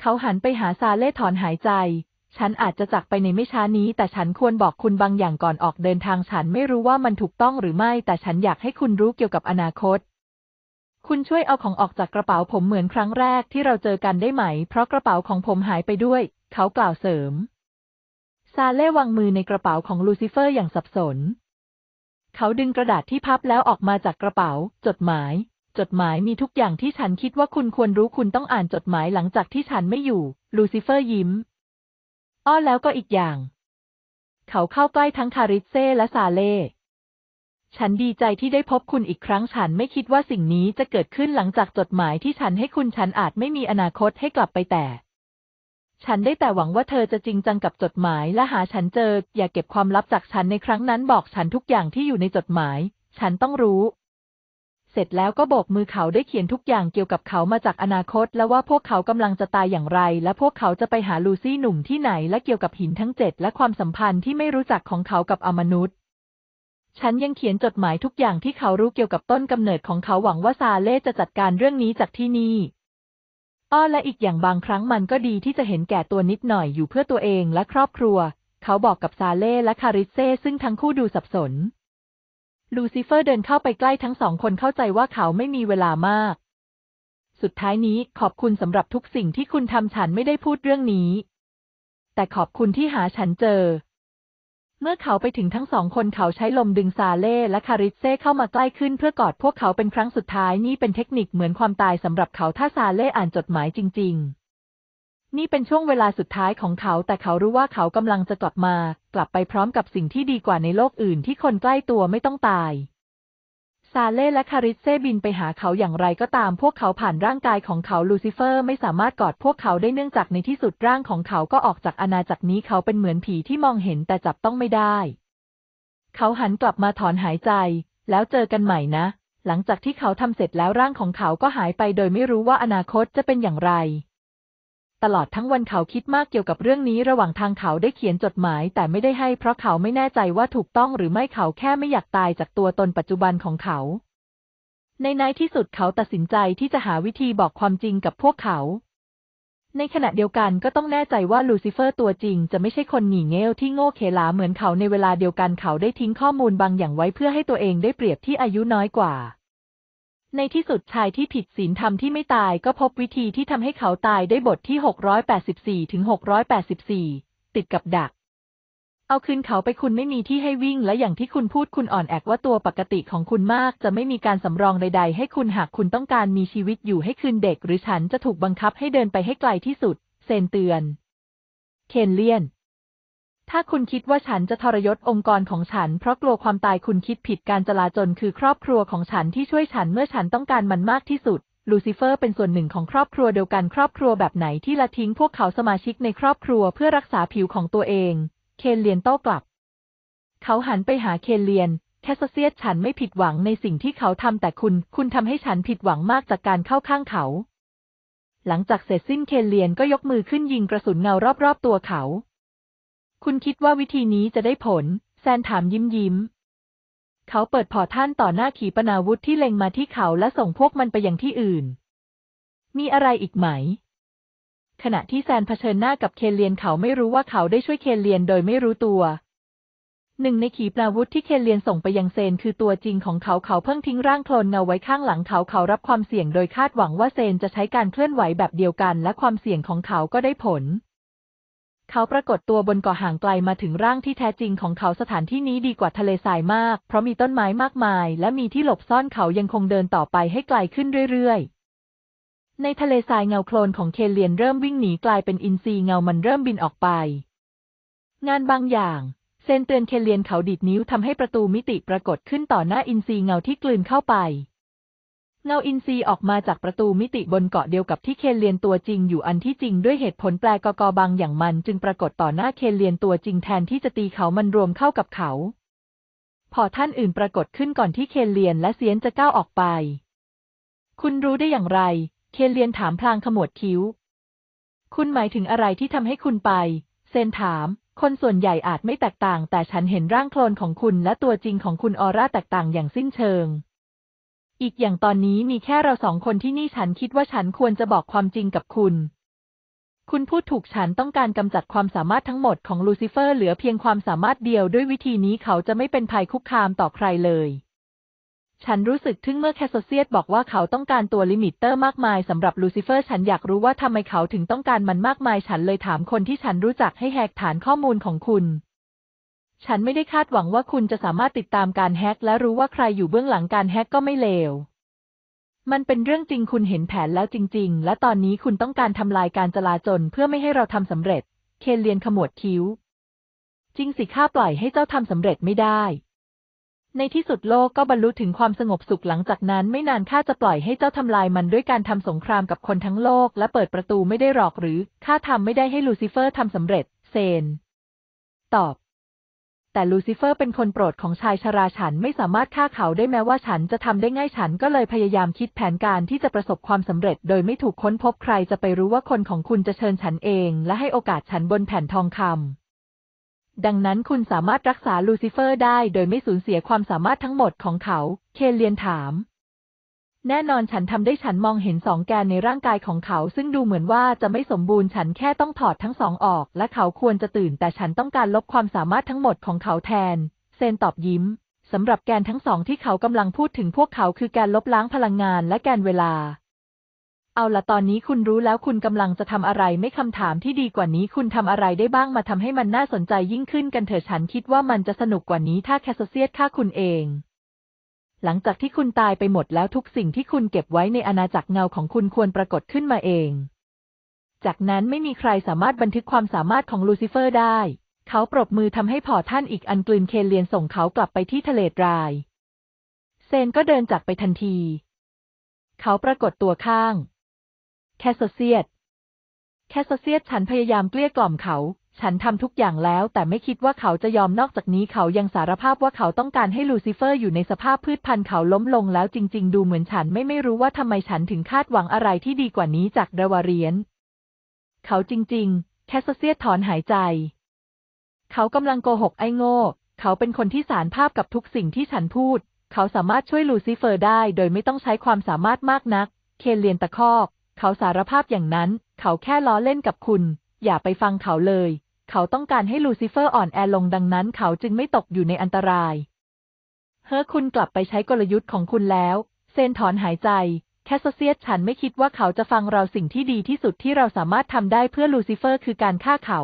เขาหันไปหาซาเล่ถอนหายใจฉันอาจจะจากไปในไม่ช้านี้ แต่ฉันควรบอกคุณบางอย่างก่อนออกเดินทางฉันไม่รู้ว่ามันถูกต้องหรือไม่ แต่ฉันอยากให้คุณรู้เกี่ยวกับอนาคต คุณช่วยเอาของออกจากกระเป๋าผมเหมือนครั้งแรกที่เราเจอกันได้ไหม เพราะกระเป๋าของผมหายไปด้วย เขากล่าวเสริม ซาเล่วางมือในกระเป๋าของลูซิเฟอร์อย่างสับสน เขาดึงกระดาษที่พับแล้วออกมาจากกระเป๋า จดหมาย จดหมายมีทุกอย่างที่ฉันคิดว่าคุณควรรู้ คุณต้องอ่านจดหมายหลังจากที่ฉันไม่อยู่ ลูซิเฟอร์ยิ้มอ้อแล้วก็อีกอย่าง เขาเข้าใกล้ทั้งคาริเซ่และซาเล่ฉันดีใจที่ได้พบคุณอีกครั้งฉันไม่คิดว่าสิ่งนี้จะเกิดขึ้นหลังจากจดหมายที่ฉันให้คุณฉันอาจไม่มีอนาคตให้กลับไปแต่ ฉันได้แต่หวังว่าเธอจะจริงจังกับจดหมาย และหาฉันเจอ อย่าเก็บความลับจากฉันในครั้งนั้นบอกฉันทุกอย่างที่อยู่ในจดหมาย ฉันต้องรู้เสร็จแล้วก็โบกมือเขาได้เขียนทุกอย่างเกี่ยวกับเขามาจากอนาคต และว่าพวกเขากำลังจะตายอย่างไร และพวกเขาจะไปหาลูซี่หนุ่มที่ไหนและเกี่ยวกับหินทั้งเจ็ดและความสัมพันธ์ที่ไม่รู้จักของเขากับอมนุษย์ ฉันยังเขียนจดหมายทุกอย่างที่เขารู้เกี่ยวกับต้นกำเนิดของเขาหวังว่าซาเล่จะจัดการเรื่องนี้จากที่นี่ อ้อและอีกอย่างบางครั้งมันก็ดีที่จะเห็นแก่ตัวนิดหน่อยอยู่เพื่อตัวเอง และครอบครัว เขาบอกกับซาเล่และคาริเซ่ซึ่งทั้งคู่ดูสับสนลูซิเฟอร์เดินเข้าไปใกล้ทั้งสองคนเข้าใจว่าเขาไม่มีเวลามาก สุดท้ายนี้ขอบคุณสำหรับทุกสิ่งที่คุณทำฉันไม่ได้พูดเรื่องนี้ แต่ขอบคุณที่หาฉันเจอ เมื่อเขาไปถึงทั้งสองคนเขาใช้ลมดึงซาเล่และคาริเซ่เข้ามาใกล้ขึ้นเพื่อกอดพวกเขาเป็นครั้งสุดท้ายนี่เป็นเทคนิคเหมือนความตายสำหรับเขาถ้าซาเล่อ่านจดหมายจริง ๆนี่เป็นช่วงเวลาสุดท้ายของเขา แต่เขารู้ว่าเขากำลังจะกลับมา กลับไปพร้อมกับสิ่งที่ดีกว่าในโลกอื่นที่คนใกล้ตัวไม่ต้องตาย ซาเล่และคาริสเซบินไปหาเขาอย่างไรก็ตามพวกเขาผ่านร่างกายของเขาลูซิเฟอร์ไม่สามารถกอดพวกเขาได้เนื่องจากในที่สุดร่างของเขาก็ออกจากอาณาจักรนี้เขาเป็นเหมือนผีที่มองเห็นแต่จับต้องไม่ได้ เขาหันกลับมาถอนหายใจ แล้วเจอกันใหม่นะ หลังจากที่เขาทำเสร็จแล้วร่างของเขาก็หายไปโดยไม่รู้ว่าอนาคตจะเป็นอย่างไรตลอดทั้งวันเขาคิดมากเกี่ยวกับเรื่องนี้ระหว่างทางเขาได้เขียนจดหมายแต่ไม่ได้ให้ เพราะเขาไม่แน่ใจว่าถูกต้องหรือไม่เขาแค่ไม่อยากตายจากตัวตนปัจจุบันของเขา ในในที่สุดเขาตัดสินใจที่จะหาวิธีบอกความจริงกับพวกเขา ในขณะเดียวกันก็ต้องแน่ใจว่าลูซิเฟอร์ตัวจริงจะไม่ใช่คนหนีเงลวที่โง่เขลาเหมือนเขาในเวลาเดียวกันเขาได้ทิ้งข้อมูลบางอย่างไว้เพื่อให้ตัวเองได้เปรียบที่อายุน้อยกว่าในที่สุดชายที่ผิดศีลธรรมที่ไม่ตายก็พบวิธีที่ทำให้เขาตายได้บทที่ 684ถึง684 ติดกับดัก เอาคืนเขาไปคุณไม่มีที่ให้วิ่งและอย่างที่คุณพูดคุณอ่อนแอกว่าตัวปกติของคุณมากจะไม่มีการสำรองใดๆ ให้คุณหากคุณต้องการมีชีวิตอยู่ให้คืนเด็กหรือฉันจะถูกบังคับให้เดินไปให้ไกลที่สุด เซนเตือนเคนเลียนถ้าคุณคิดว่าฉันจะทรยศองค์กรของฉันเพราะกลัวความตายคุณคิดผิดการจลาจลคือครอบครัวของฉันที่ช่วยฉันเมื่อฉันต้องการมันมากที่สุด ลูซิเฟอร์เป็นส่วนหนึ่งของครอบครัวเดียวกันครอบครัวแบบไหนที่ละทิ้งพวกเขาสมาชิกในครอบครัวเพื่อรักษาผิวของตัวเอง เคนเลียนโต้กลับ เขาหันไปหาเคนเลียน แคสเซียสฉันไม่ผิดหวังในสิ่งที่เขาทำแต่คุณคุณทำให้ฉันผิดหวังมากจากการเข้าข้างเขา หลังจากเสร็จสิ้นเคนเลียนก็ยกมือขึ้นยิงกระสุนเงารอบๆตัวเขาคุณคิดว่าวิธีนี้จะได้ผล แซนถามยิ้มยิ้ม เขาเปิดพอท่านต่อหน้าขีปนาวุธที่เล็งมาที่เขาและส่งพวกมันไปยังที่อื่น มีอะไรอีกไหม ขณะที่แซนเผชิญหน้ากับเคนเลียนเขาไม่รู้ว่าเขาได้ช่วยเคนเลียนโดยไม่รู้ตัว หนึ่งในขีปนาวุธที่เคนเลียนส่งไปยังเซนคือตัวจริงของเขาเขาเพิ่งทิ้งร่างโคลนเงาไว้ข้างหลังเขาเขารับความเสี่ยงโดยคาดหวังว่าเซนจะใช้การเคลื่อนไหวแบบเดียวกันและความเสี่ยงของเขาก็ได้ผลเขาปรากฏตัวบนเกาะห่างไกลมาถึงร่างที่แท้จริงของเขาสถานที่นี้ดีกว่าทะเลทรายมากเพราะมีต้นไม้มากมายและมีที่หลบซ่อนเขายังคงเดินต่อไปให้ไกลขึ้นเรื่อยๆ ในทะเลทรายเงาโคลนของเคเลียนเริ่มวิ่งหนีกลายเป็นอินทรีเงามันเริ่มบินออกไป งานบางอย่างเซนเตือนเคเลียนเขาดีดนิ้วทำให้ประตูมิติปรากฏขึ้นต่อหน้าอินทรีเงาที่กลืนเข้าไปเงาอินทรีออกมาจากประตูมิติบนเกาะเดียวกับที่เคนเลียนตัวจริงอยู่อันที่จริงด้วยเหตุผลแปลกกบางอย่างมัน จึงปรากฏต่อหน้าเคนเลียนตัวจริง แทนที่จะตีเขามันรวมเข้ากับเขา พอท่านอื่นปรากฏขึ้นก่อนที่เคนเลียนและเซียนจะก้าวออกไป คุณรู้ได้อย่างไร เคนเลียนถามพลางขมวดคิ้ว คุณหมายถึงอะไรที่ทำให้คุณไปเซนถาม คนส่วนใหญ่อาจไม่แตกต่าง แต่ฉันเห็นร่างโคลนของคุณและตัวจริงของคุณออร่าแตกต่าง อย่างสิ้นเชิงอีกอย่างตอนนี้มีแค่เราสองคนที่นี่ฉันคิดว่าฉันควรจะบอกความจริงกับคุณ คุณพูดถูกฉันต้องการกำจัดความสามารถทั้งหมดของลูซิเฟอร์ เหลือเพียงความสามารถเดียวด้วยวิธีนี้เขาจะไม่เป็นภัยคุกคามต่อใครเลย ฉันรู้สึกทึ่งเมื่อแคสโซเซียตบอกว่าเขาต้องการตัวลิมิเตอร์มากมาย สำหรับลูซิเฟอร์ ฉันอยากรู้ว่าทำไมเขาถึงต้องการมันมากมายฉันเลยถามคนที่ฉันรู้จักให้แหกฐานข้อมูลของคุณฉันไม่ได้คาดหวังว่าคุณจะสามารถติดตามการแฮ็กและรู้ว่าใครอยู่เบื้องหลังการแฮ็กก็ไม่เลว มันเป็นเรื่องจริงคุณเห็นแผนแล้วจริง ๆ และตอนนี้คุณต้องการทำลายการจลาจลเพื่อไม่ให้เราทำสำเร็จ เคเลียนขมวดคิ้ว จริงสิข้าปล่อยให้เจ้าทำสำเร็จไม่ได้ ในที่สุดโลกก็บรรลุถึงความสงบสุขหลังจากนั้น ไม่นานข้าจะปล่อยให้เจ้าทำลายมันด้วยการทำสงครามกับคนทั้งโลกและเปิดประตูไม่ได้หรอกหรือข้าทำไม่ได้ให้ลูซิเฟอร์ทำสำเร็จ เซน ตอบแต่ลูซิเฟอร์เป็นคนโปรดของชายชราฉันไม่สามารถฆ่าเขาได้แม้ว่าฉันจะทำได้ง่ายฉันก็เลยพยายามคิดแผนการที่จะประสบความสำเร็จ โดยไม่ถูกค้นพบใครจะไปรู้ว่าคนของคุณจะเชิญฉันเอง และให้โอกาสฉันบนแผ่นทองคำดังนั้นคุณสามารถรักษาลูซิเฟอร์ได้โดยไม่สูญเสียความสามารถทั้งหมดของเขา เคเลียนถามแน่นอนฉันทำได้ฉันมองเห็นสองแกนในร่างกายของเขา ซึ่งดูเหมือนว่าจะไม่สมบูรณ์ฉันแค่ต้องถอดทั้งสองออก และเขาควรจะตื่นแต่ฉันต้องการลบความสามารถทั้งหมดของเขาแทน เซนตอบยิ้มสำหรับแกนทั้งสองที่เขากำลังพูดถึงพวกเขาคือแกนลบล้างพลังงานและแกนเวลา เอาละตอนนี้คุณรู้แล้วคุณกำลังจะทำอะไรไม่คำถามที่ดีกว่านี้คุณทำอะไรได้บ้างมาทำให้มันน่าสนใจยิ่งขึ้นกันเถอะฉันคิดว่ามันจะสนุกกว่านี้ถ้าแคสเซียตฆ่าคุณเองหลังจากที่คุณตายไปหมดแล้วทุกสิ่งที่คุณเก็บไว้ในอาณาจักรเงาของคุณควรปรากฏขึ้นมาเอง จากนั้นไม่มีใครสามารถบันทึกความสามารถของลูซิเฟอร์ได้ เขาปรบมือทำให้พอท่านอีกอันกลืนเคนเลียนส่งเขากลับไปที่ทะเลทราย เซนก็เดินจากไปทันที เขาปรากฏตัวข้าง แคสเซียต แคสเซียตฉันพยายามเกลี้ยกล่อมเขาฉันทำทุกอย่างแล้วแต่ไม่คิดว่าเขาจะยอมนอกจากนี้เขายังสารภาพว่าเขาต้องการให้ลูซิเฟอร์อยู่ในสภาพพืชพันธุ์เขาล้มลงแล้วจริงๆดูเหมือนฉันไม่ไม่รู้ว่าทำไมฉันถึงคาดหวังอะไรที่ดีกว่านี้จากเดวาเรียน เขาจริงๆ แคสเซียถอนหายใจ เขากำลังโกหกไอ้โง่ เขาเป็นคนที่สารภาพกับทุกสิ่งที่ฉันพูด เขาสามารถช่วยลูซิเฟอร์ได้โดยไม่ต้องใช้ความสามารถมากนัก เคนเลียนตะคอก เขาสารภาพอย่างนั้น เขาแค่ล้อเล่นกับคุณ อย่าไปฟังเขาเลยเขาต้องการให้ลูซิเฟอร์อ่อนแอลงดังนั้น เขาจึงไม่ตกอยู่ในอันตราย เฮ้อคุณกลับไปใช้กลยุทธ์ของคุณแล้ว เซนถอนหายใจ แคสเซียสฉันไม่คิดว่าเขาจะฟังเราสิ่งที่ดีที่สุดที่เราสามารถทำได้เพื่อลูซิเฟอร์คือการฆ่าเขา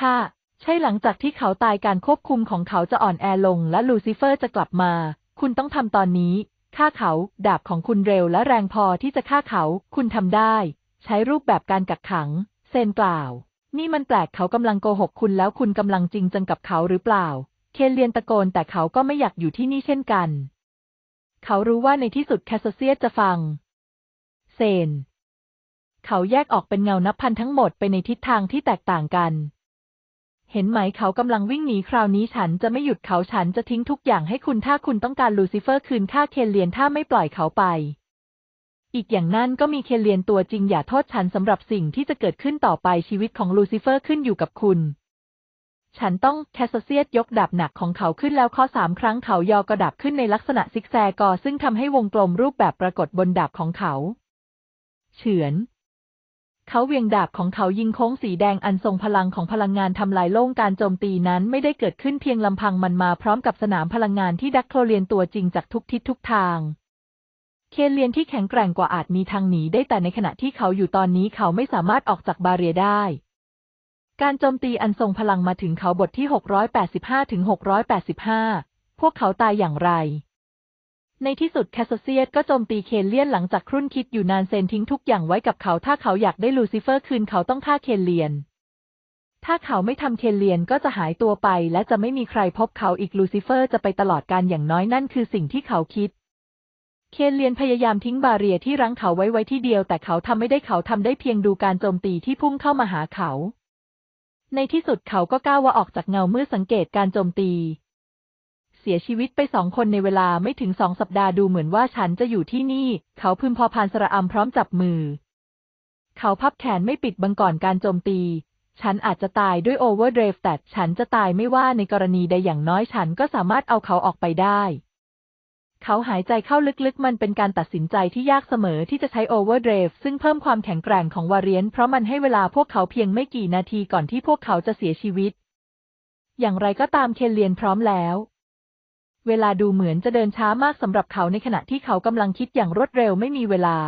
ค่ะใช่หลังจากที่เขาตายการควบคุมของเขาจะอ่อนแอลงและลูซิเฟอร์จะกลับมา คุณต้องทำตอนนี้ฆ่าเขาดาบของคุณเร็วและแรงพอที่จะฆ่าเขา คุณทำได้ ใช้รูปแบบการกักขัง เซนกล่าวนี่มันแปลกเขากำลังโกหกคุณแล้วคุณกำลังจริงจังกับเขาหรือเปล่า เคนเลียนตะโกนแต่เขาก็ไม่อยากอยู่ที่นี่เช่นกัน เขารู้ว่าในที่สุดแคสเซียจะฟัง เซน เขาแยกออกเป็นเงา นับพันทั้งหมดไปในทิศทางที่แตกต่างกัน เห็นไหมเขากำลังวิ่งหนีคราวนี้ฉันจะไม่หยุดเขาฉันจะทิ้งทุกอย่างให้คุณถ้าคุณต้องการลูซิเฟอร์คืนค่าเคนเลียนถ้าไม่ปล่อยเขาไปอีกอย่างนั้นก็มีเคเลียนตัวจริง อย่าโทษฉันสำหรับสิ่งที่จะเกิดขึ้นต่อไปชีวิตของลูซิเฟอร์ขึ้นอยู่กับคุณ ฉันต้องแคสเซียสยกดาบหนักของเขาขึ้นแล้วข้อสามครั้งเขายอกระดาบขึ้นในลักษณะซิกแซกอซึ่งทำให้วงกลมรูปแบบปรากฏบนดาบของเขา เฉือนเขาเวียงดาบของเขายิงโค้งสีแดงอันทรงพลังของพลังงานทำลายโล่งการโจมตีนั้น ไม่ได้เกิดขึ้นเพียงลำพังมันมาพร้อมกับสนามพลังงานที่ดักโคลเลียนตัวจริงจากทุกทิศทุกทางเคนเลียนที่แข็งแกร่งกว่าอาจมีทางหนีได้แต่ในขณะที่เขาอยู่ตอนนี้เขาไม่สามารถออกจากบาเรียได้ การโจมตีอันทรงพลังมาถึงเขาบทที่ 685ถึง685 พวกเขาตายอย่างไร ในที่สุดแคสเซียตก็โจมตีเคนเลียนหลังจากครุ่นคิดอยู่นานเซนทิ้งทุกอย่างไว้กับเขา ถ้าเขาอยากได้ลูซิเฟอร์คืนเขาต้องฆ่าเคนเลียน ถ้าเขาไม่ทำเคนเลียนก็จะหายตัวไป และจะไม่มีใครพบเขาอีกลูซิเฟอร์ จะไปตลอดการอย่างน้อยนั่นคือสิ่งที่เขาคิดเคนเลียนพยายามทิ้งบาเรียที่รั้งเขาไว้ไว้ที่เดียว แต่เขาทำไม่ได้เขาทำได้เพียงดูการโจมตีที่พุ่งเข้ามาหาเขา ในที่สุดเขาก็ก้าวว่าออกจากเงาเมื่อสังเกตการโจมตี เสียชีวิตไปสองคนในเวลาไม่ถึงสองสัปดาห์ดูเหมือนว่าฉันจะอยู่ที่นี่ เขาพึมพอพานสระอัมพร้อมจับมือ เขาพับแขนไม่ปิดบังก่อนการโจมตี ฉันอาจจะตายด้วยโอเวอร์เดรฟ แต่ฉันจะตายไม่ว่าในกรณีใดอย่างน้อยฉันก็สามารถเอาเขาออกไปได้เขาหายใจเข้าลึกๆ มันเป็นการตัดสินใจที่ยากเสมอที่จะใช้โอเวอร์เดรฟซึ่งเพิ่มความแข็งแกร่งของวาเรียน เพราะมันให้เวลาพวกเขาเพียงไม่กี่นาทีก่อนที่พวกเขาจะเสียชีวิต อย่างไรก็ตาม เคนเลียนพร้อมแล้ว เวลาดูเหมือนจะเดินช้ามากสำหรับเขาในขณะที่เขากำลังคิดอย่างรวดเร็วไม่มีเวลา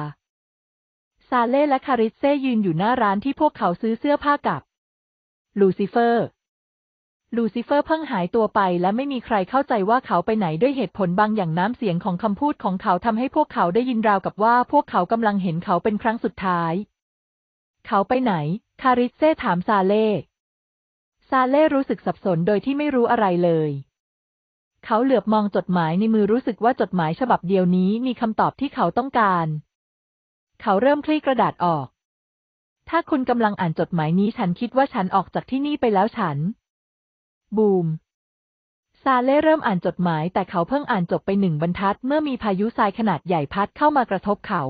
ซาเล่และคาริสเซยืนอยู่หน้าร้านที่พวกเขาซื้อเสื้อผ้ากับ ลูซิเฟอร์ลูซิเฟอร์เพิ่งหายตัวไปและไม่มีใครเข้าใจว่าเขาไปไหนด้วยเหตุผลบางอย่างน้ำเสียงของคำพูดของเขาทำให้พวกเขาได้ยินราวกับว่า พวกเขากำลังเห็นเขาเป็นครั้งสุดท้าย เขาไปไหนคาริเซ่ถามซาเล่ซาเล่รู้สึกสับสนโดยที่ไม่รู้อะไรเลย เขาเหลือบมองจดหมายในมือรู้สึกว่าจดหมายฉบับเดียวนี้ มีคำตอบที่เขาต้องการ เขาเริ่มคลี่กระดาษออก ถ้าคุณกำลังอ่านจดหมายนี้ ฉันคิดว่าฉันออกจากที่นี่ไปแล้วฉันบูม ซาเล่เริ่มอ่านจดหมายแต่เขาเพิ่งอ่านจบไปหนึ่งบรรทัดเมื่อมีพายุทรายขนาดใหญ่พัดเข้ามากระทบเขา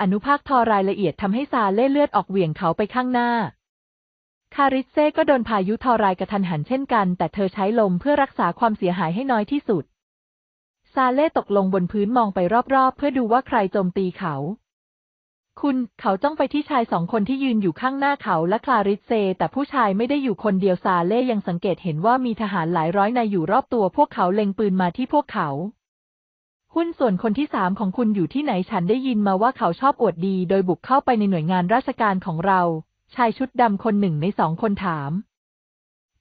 อนุภาคทอรายละเอียดทำให้ซาเล่เลือดออกเหวี่ยงเขาไปข้างหน้า คาริเซ่ก็โดนพายุทอรายกระทันหันเช่นกันแต่เธอใช้ลมเพื่อรักษาความเสียหายให้น้อยที่สุด ซาเล่ตกลงบนพื้นมองไปรอบๆ เพื่อดูว่าใครโจมตีเขาคุณเขาจ้องไปที่ชายสองคนที่ยืนอยู่ข้างหน้าเขาและคลาริสเซ แต่ผู้ชายไม่ได้อยู่คนเดียวซาเล่ยังสังเกตเห็นว่ามีทหารหลายร้อยนายอยู่รอบตัวพวกเขาเล็งปืนมาที่พวกเขาหุ้นส่วนคนที่สามของคุณอยู่ที่ไหนฉันได้ยินมาว่าเขาชอบอวดดีโดยบุกเข้าไปในหน่วยงานราชการของเรา ชายชุดดำคนหนึ่งในสองคนถาม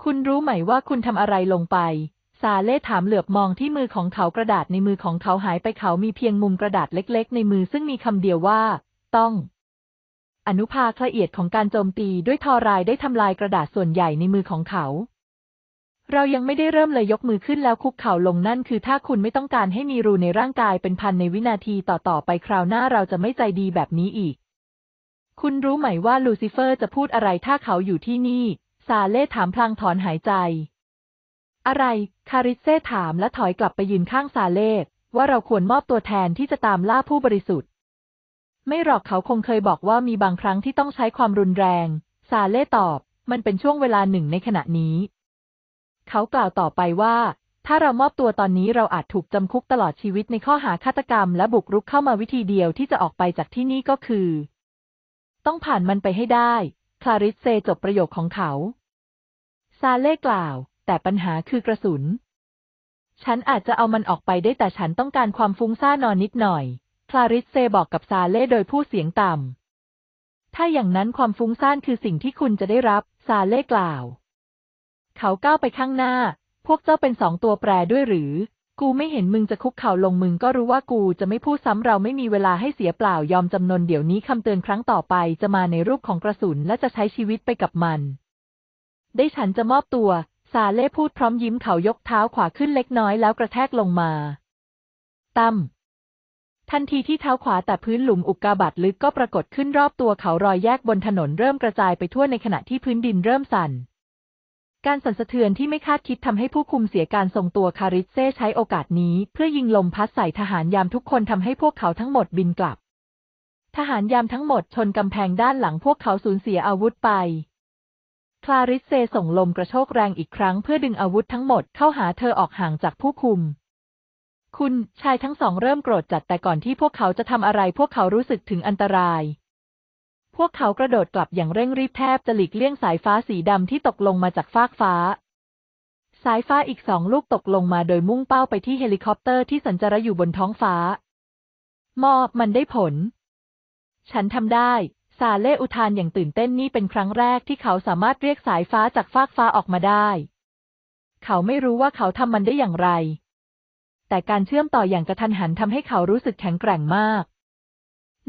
คุณรู้ไหมว่าคุณทำอะไรลงไป ซาเล่ถามเหลือบมองที่มือของเขากระดาษในมือของเขาหายไปเขามีเพียงมุมกระดาษเล็ก ๆ ในมือซึ่งมีคำเดียวว่าต้อง อนุภาคละเอียดของการโจมตีด้วยทอรายได้ทำลายกระดาษส่วนใหญ่ในมือของเขา เรายังไม่ได้เริ่มเลยยกมือขึ้นแล้วคุกเข่าลงนั่นคือถ้าคุณไม่ต้องการให้มีรูในร่างกายเป็นพันในวินาทีต่อๆ ไปคราวหน้าเราจะไม่ใจดีแบบนี้อีก คุณรู้ไหมว่าลูซิเฟอร์จะพูดอะไรถ้าเขาอยู่ที่นี่ ซาเล่ถามพลางถอนหายใจ อะไร คาริเซ่ถามและถอยกลับไปยืนข้างซาเล่ว่าเราควรมอบตัวแทนที่จะตามล่าผู้บริสุทธิ์ไม่หรอกเขาคงเคยบอกว่ามีบางครั้งที่ต้องใช้ความรุนแรง ซาเล่ตอบ มันเป็นช่วงเวลาหนึ่งในขณะนี้ เขากล่าวต่อไปว่า ถ้าเรามอบตัวตอนนี้เราอาจถูกจำคุกตลอดชีวิตในข้อหาฆาตกรรมและบุกรุกเข้ามาวิธีเดียวที่จะออกไปจากที่นี่ก็คือ ต้องผ่านมันไปให้ได้ คลาริสเซจบประโยคของเขา ซาเล่กล่าว แต่ปัญหาคือกระสุน ฉันอาจจะเอามันออกไปได้แต่ฉันต้องการความฟุ้งซ่านนอนนิดหน่อยคลาริสเซบอกกับซาเล่โดยผู้เสียงต่ำ ถ้าอย่างนั้นความฟุ้งซ่านคือสิ่งที่คุณจะได้รับ ซาเล่กล่าว เขาก้าวไปข้างหน้า พวกเจ้าเป็นสองตัวแปรด้วยหรือ กูไม่เห็นมึงจะคุกเข่าลงมึงก็รู้ว่ากูจะไม่พูดซ้ำเราไม่มีเวลาให้เสียเปล่ายอมจำนนเดี๋ยวนี้คำเตือนครั้งต่อไปจะมาในรูปของกระสุน และจะใช้ชีวิตไปกับมัน ได้ฉันจะมอบตัว ซาเล่พูดพร้อมยิ้มเขายกเท้าขวาขึ้นเล็กน้อย แล้วกระแทกลงมาตั้มทันทีที่เท้าขวาแต่พื้นหลุมอุกกาบาตลึกก็ปรากฏขึ้นรอบตัวเขารอยแยกบนถนนเริ่มกระจายไปทั่วในขณะที่พื้นดินเริ่มสั่น การสั่นสะเทือนที่ไม่คาดคิดทำให้ผู้คุมเสียการทรงตัวคาริเซ่ใช้โอกาสนี้เพื่อยิงลมพัดใส่ทหารยามทุกคนทำให้พวกเขาทั้งหมดบินกลับ ทหารยามทั้งหมดชนกำแพงด้านหลังพวกเขาสูญเสียอาวุธไป คลาริสเซส่งลมกระโชกแรงอีกครั้งเพื่อดึงอาวุธทั้งหมดเข้าหาเธอออกห่างจากผู้คุมคุณชายทั้งสองเริ่มโกรธจัดแต่ก่อนที่พวกเขาจะทำอะไร พวกเขารู้สึกถึงอันตราย พวกเขากระโดดกลับอย่างเร่งรีบแทบจะหลีกเลี่ยงสายฟ้าสีดำที่ตกลงมาจากฟากฟ้า สายฟ้าอีกสองลูกตกลงมาโดยมุ่งเป้าไปที่เฮลิคอปเตอร์ที่สัญจรอยู่บนท้องฟ้า มอบ มันได้ผล ฉันทำได้ซาเล่อุทานอย่างตื่นเต้นนี่เป็นครั้งแรกที่เขาสามารถเรียกสายฟ้าจากฟากฟ้าออกมาได้ เขาไม่รู้ว่าเขาทำมันได้อย่างไรแต่การเชื่อมต่ออย่างกระทันหันทำให้เขารู้สึกแข็งแกร่งมาก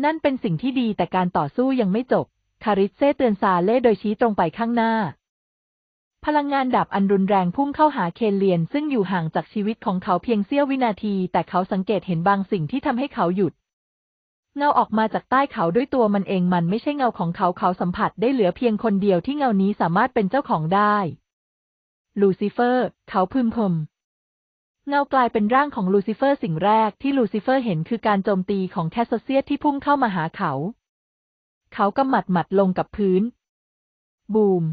นั่นเป็นสิ่งที่ดีแต่การต่อสู้ยังไม่จบ คาริสเซ่เตือนซาเล่โดยชี้ตรงไปข้างหน้า พลังงานดับอันรุนแรงพุ่งเข้าหาเคนเลียนซึ่งอยู่ห่างจากชีวิตของเขาเพียงเสี้ยววินาทีแต่เขาสังเกตเห็นบางสิ่งที่ทำให้เขาหยุด เงาออกมาจากใต้เขาด้วยตัวมันเองมันไม่ใช่เงาของเขาเขาสัมผัสได้เหลือเพียงคนเดียวที่เงานี้สามารถเป็นเจ้าของได้ ลูซิเฟอร์ เขาพึมพำเงากลายเป็นร่างของลูซิเฟอร์สิ่งแรกที่ลูซิเฟอร์เห็นคือการโจมตีของแคสเซียสที่พุ่งเข้ามาหาเขา เขากำหมัดหมัดลงกับพื้น บูม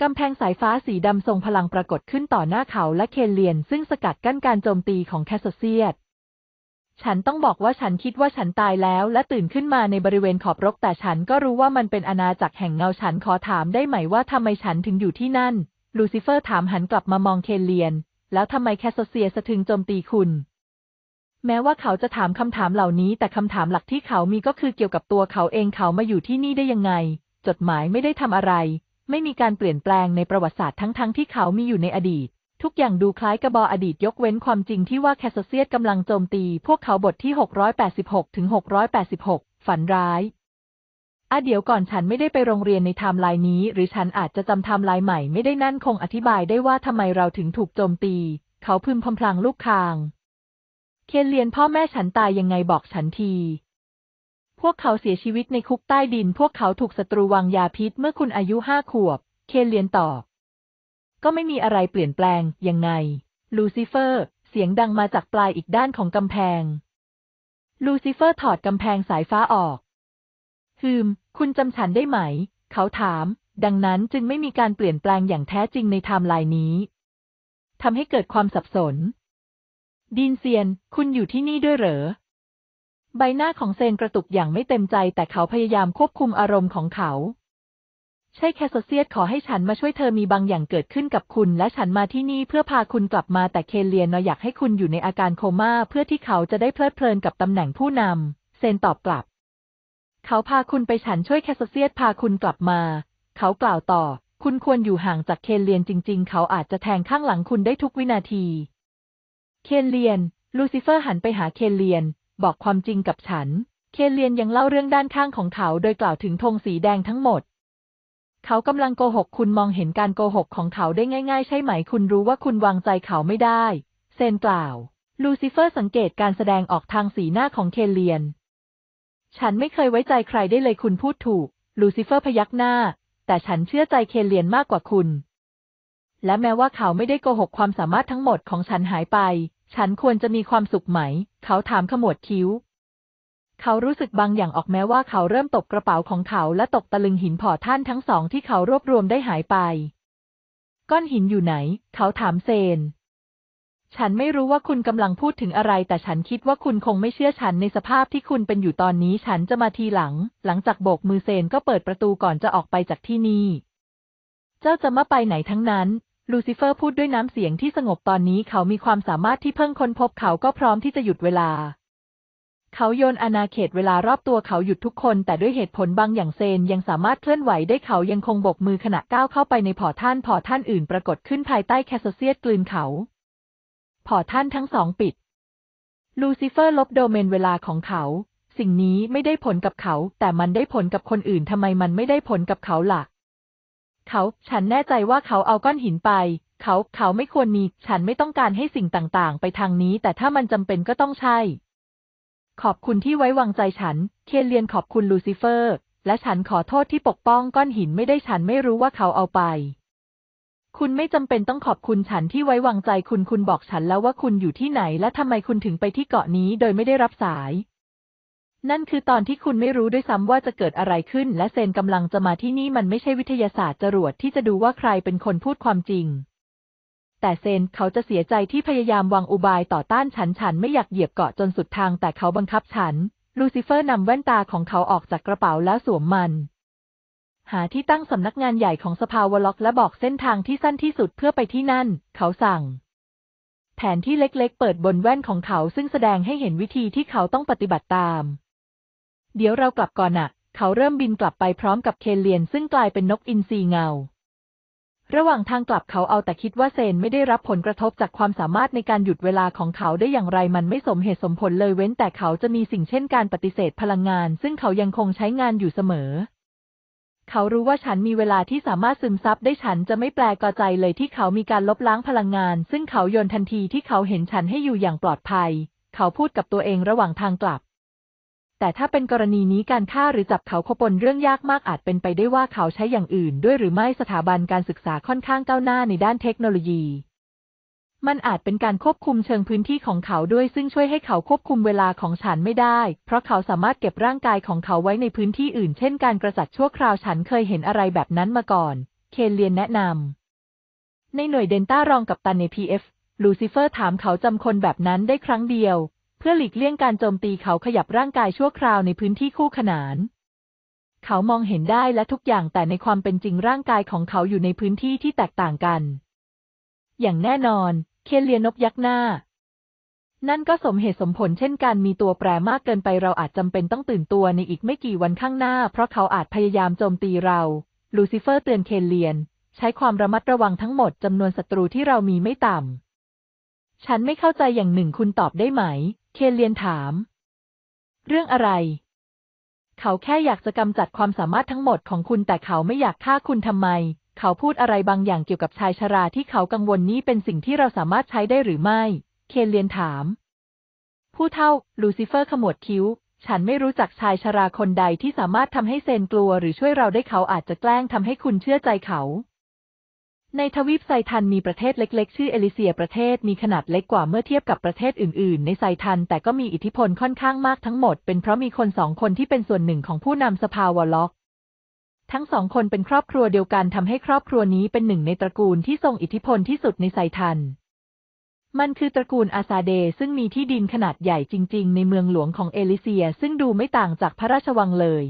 กำแพงสายฟ้าสีดำทรงพลังปรากฏขึ้นต่อหน้าเขาและเคเลียน ซึ่งสกัดกั้นการโจมตีของแคสเซียส ฉันต้องบอกว่าฉันคิดว่าฉันตายแล้ว และตื่นขึ้นมาในบริเวณขอบรกแต่ฉันก็รู้ว่ามันเป็นอาณาจักรแห่งเงาฉันขอถามได้ไหมว่าทำไมฉันถึงอยู่ที่นั่น ลูซิเฟอร์ถามหันกลับมามองเคเลียนแล้วทำไมแคสโซเซียสถึงโจมตีคุณ แม้ว่าเขาจะถามคำถามเหล่านี้ แต่คำถามหลักที่เขามีก็คือเกี่ยวกับตัวเขาเองเขามาอยู่ที่นี่ได้ยังไง จดหมายไม่ได้ทำอะไร ไม่มีการเปลี่ยนแปลงในประวัติศาสตร์ทั้งๆทที่เขามีอยู่ในอดีต ทุกอย่างดูคล้ายกระบออดีตยกเว้นความจริงที่ว่าแคสโซเซียสกำลังโจมตี พวกเขาบทที่ 686ถึง686 ฝันร้ายอาะเดี๋ยวก่อนฉันไม่ได้ไปโรงเรียนในไทม์ไลน์นี้ หรือฉันอาจจะจำไทม์ไลน์ใหม่ ไม่ได้นั่นคงอธิบายได้ว่าทำไมเราถึงถูกโจมตี เขาพึมพำพลางลูกคาง เคนเลียนพ่อแม่ฉันตายยังไงบอกฉันที พวกเขาเสียชีวิตในคุกใต้ดิน พวกเขาถูกศัตรูวางยาพิษเมื่อคุณอายุห้าขวบ เคนเลียนตอบ ก็ไม่มีอะไรเปลี่ยนแปลงยังไง ลูซิเฟอร์เสียงดังมาจากปลายอีกด้านของกำแพง ลูซิเฟอร์ถอดกำแพงสายฟ้าออกฮึมคุณจำฉันได้ไหม เขาถาม ดังนั้นจึงไม่มีการเปลี่ยนแปลงอย่างแท้จริงในไทม์ไลน์นี้ ทำให้เกิดความสับสน ดินเซียน คุณอยู่ที่นี่ด้วยเหรอ ใบหน้าของเซนกระตุกอย่างไม่เต็มใจ แต่เขาพยายามควบคุมอารมณ์ของเขา ใช่แคสเซียตขอให้ฉันมาช่วยเธอมีบางอย่างเกิดขึ้นกับคุณ และฉันมาที่นี่เพื่อพาคุณกลับมา แต่เคเลียนนอยากให้คุณอยู่ในอาการโคม่าเพื่อที่เขาจะได้เพลิดเพลินกับตำแหน่งผู้นำเซนตอบกลับเขาพาคุณไปฉันช่วยแคสเซียสพาคุณกลับมา เขากล่าวต่อ คุณควรอยู่ห่างจากเคนเลียนจริง ๆ เขาอาจจะแทงข้างหลังคุณได้ทุกวินาที เคนเลียน ลูซิเฟอร์หันไปหาเคนเลียน บอกความจริงกับฉัน เคนเลียนยังเล่าเรื่องด้านข้างของเขาโดยกล่าวถึงธงสีแดงทั้งหมด เขากำลังโกหกคุณมองเห็นการโกหกของเขาได้ง่าย ๆใช่ไหมคุณรู้ว่าคุณวางใจเขาไม่ได้ เซนกล่าว ลูซิเฟอร์สังเกตการแสดงออกทางสีหน้าของเคนเลียนฉันไม่เคยไว้ใจใครได้เลยคุณพูดถูก ลูซิเฟอร์พยักหน้า แต่ฉันเชื่อใจเคนเลียนมากกว่าคุณ และแม้ว่าเขาไม่ได้โกหกความสามารถทั้งหมดของฉันหายไป ฉันควรจะมีความสุขไหม เขาถามขมวดคิ้ว เขารู้สึกบางอย่างออกแม้ว่าเขาเริ่มตกกระเป๋าของเขาและตกตะลึงหินผอท่านทั้งสองที่เขารวบรวมได้หายไป ก้อนหินอยู่ไหน เขาถามเซนฉันไม่รู้ว่าคุณกำลังพูดถึงอะไร แต่ฉันคิดว่าคุณคงไม่เชื่อฉันในสภาพที่คุณเป็นอยู่ตอนนี้ฉันจะมาทีหลัง หลังจากโบกมือเซนก็เปิดประตูก่อนจะออกไปจากที่นี่ เจ้าจะมาไปไหนทั้งนั้น ลูซิเฟอร์พูดด้วยน้ำเสียงที่สงบตอนนี้เขามีความสามารถที่เพิ่งค้นพบเขาก็พร้อมที่จะหยุดเวลา เขาโยนอาณาเขตเวลารอบตัวเขาหยุดทุกคน แต่ด้วยเหตุผลบางอย่างเซนยังสามารถเคลื่อนไหวได้เขายังคงบกมือขณะก้าวเข้าไปในพอท่านพอท่านอื่นปรากฏขึ้นภายใต้แคสซเซียสกลืนเขาพอท่านทั้งสองปิด ลูซิเฟอร์ลบโดเมนเวลาของเขา สิ่งนี้ไม่ได้ผลกับเขา แต่มันได้ผลกับคนอื่น ทำไมมันไม่ได้ผลกับเขาล่ะ เขา ฉันแน่ใจว่าเขาเอาก้อนหินไป เขา เขาไม่ควรมี ฉันไม่ต้องการให้สิ่งต่าง ๆ ไปทางนี้ แต่ถ้ามันจำเป็นก็ต้องใช่ ขอบคุณที่ไว้วางใจฉัน เคเลียนขอบคุณลูซิเฟอร์ และฉันขอโทษที่ปกป้องก้อนหินไม่ได้ ฉันไม่รู้ว่าเขาเอาไปคุณไม่จำเป็นต้องขอบคุณฉันที่ไว้วางใจคุณ คุณบอกฉันแล้วว่าคุณอยู่ที่ไหน และทำไมคุณถึงไปที่เกาะนี้ โดยไม่ได้รับสาย นั่นคือตอนที่คุณไม่รู้ด้วยซ้ำว่าจะเกิดอะไรขึ้น และเซนกำลังจะมาที่นี่ มันไม่ใช่วิทยาศาสตร์จรวดที่จะดูว่าใครเป็นคนพูดความจริง แต่เซนเขาจะเสียใจที่พยายามวางอุบายต่อต้านฉัน ฉันไม่อยากเหยียบเกาะจนสุดทาง แต่เขาบังคับฉัน ลูซิเฟอร์นำแว่นตาของเขาออกจากกระเป๋าแล้วสวมมันหาที่ตั้งสำนักงานใหญ่ของสภาวล็อกและบอกเส้นทางที่สั้นที่สุดเพื่อไปที่นั่น เขาสั่ง แผนที่เล็กๆ เปิดบนแว่นของเขาซึ่งแสดงให้เห็นวิธีที่เขาต้องปฏิบัติตาม เดี๋ยวเรากลับก่อนอะเขาเริ่มบินกลับไปพร้อมกับเคเลียนซึ่งกลายเป็นนกอินทรีเงา ระหว่างทางกลับเขาเอาแต่คิดว่าเซนไม่ได้รับผลกระทบจากความสามารถในการหยุดเวลาของเขาได้อย่างไรมันไม่สมเหตุสมผลเลยเว้นแต่เขาจะมีสิ่งเช่นการปฏิเสธพลังงานซึ่งเขายังคงใช้งานอยู่เสมอเขารู้ว่าฉันมีเวลาที่สามารถซึมซับได้ฉันจะไม่แปลกใจเลยที่เขามีการลบล้างพลังงานซึ่งเขาโยนทันทีที่เขาเห็นฉันให้อยู่อย่างปลอดภัย เขาพูดกับตัวเองระหว่างทางกลับ แต่ถ้าเป็นกรณีนี้การฆ่าหรือจับเขาขบวนเรื่องยากมากอาจเป็นไปได้ว่าเขาใช้อย่างอื่นด้วยหรือไม่สถาบันการศึกษาค่อนข้างก้าวหน้าในด้านเทคโนโลยีมันอาจเป็นการควบคุมเชิงพื้นที่ของเขาด้วยซึ่งช่วยให้เขาควบคุมเวลาของฉันไม่ได้ เพราะเขาสามารถเก็บร่างกายของเขาไว้ในพื้นที่อื่น เช่นการกระสัดชั่วคราวฉันเคยเห็นอะไรแบบนั้นมาก่อน เคนเลียนแนะนำ ในหน่วยเดนต้ารองกับตันใน PF ลูซิเฟอร์ถามเขาจำคนแบบนั้นได้ครั้งเดียว เพื่อหลีกเลี่ยงการโจมตีเขาขยับร่างกายชั่วคราวในพื้นที่คู่ขนาน เขามองเห็นได้และทุกอย่างแต่ในความเป็นจริงร่างกายของเขาอยู่ในพื้นที่ที่แตกต่างกันอย่างแน่นอน เคนเลียนกยักษ์หน้า นั่นก็สมเหตุสมผลเช่นกัน มีตัวแปรมากเกินไปเราอาจจำเป็นต้องตื่นตัวในอีกไม่กี่วันข้างหน้า เพราะเขาอาจพยายามโจมตีเรา ลูซิเฟอร์เตือนเคนเลียนใช้ความระมัดระวังทั้งหมดจำนวนศัตรูที่เรามีไม่ต่ำ ฉันไม่เข้าใจอย่างหนึ่งคุณตอบได้ไหม เคนเลียนถาม เรื่องอะไร เขาแค่อยากจะกำจัดความสามารถทั้งหมดของคุณแต่เขาไม่อยากฆ่าคุณทำไมเขาพูดอะไรบางอย่างเกี่ยวกับชายชราที่เขากังวลนี้เป็นสิ่งที่เราสามารถใช้ได้หรือไม่ เคนเลียนถาม ผู้เท่า ลูซิเฟอร์ขมวดคิ้ว ฉันไม่รู้จักชายชราคนใดที่สามารถทำให้เซนกลัวหรือช่วยเราได้เขาอาจจะแกล้งทำให้คุณเชื่อใจเขา ในทวีปไซทันมีประเทศเล็กๆชื่อเอลิเซียประเทศมีขนาดเล็กกว่าเมื่อเทียบกับประเทศอื่นๆ ในไซทันแต่ก็มีอิทธิพลค่อนข้างมากทั้งหมด เป็นเพราะมีคนสองคนที่เป็นส่วนหนึ่งของผู้นำสภาวอล็อกทั้งสองคนเป็นครอบครัวเดียวกันทำให้ครอบครัวนี้เป็นหนึ่งในตระกูลที่ทรงอิทธิพลที่สุดในไซทัน มันคือตระกูลอาซาเด ซึ่งมีที่ดินขนาดใหญ่จริงๆ ในเมืองหลวงของเอลิเซีย ซึ่งดูไม่ต่างจากพระราชวังเลย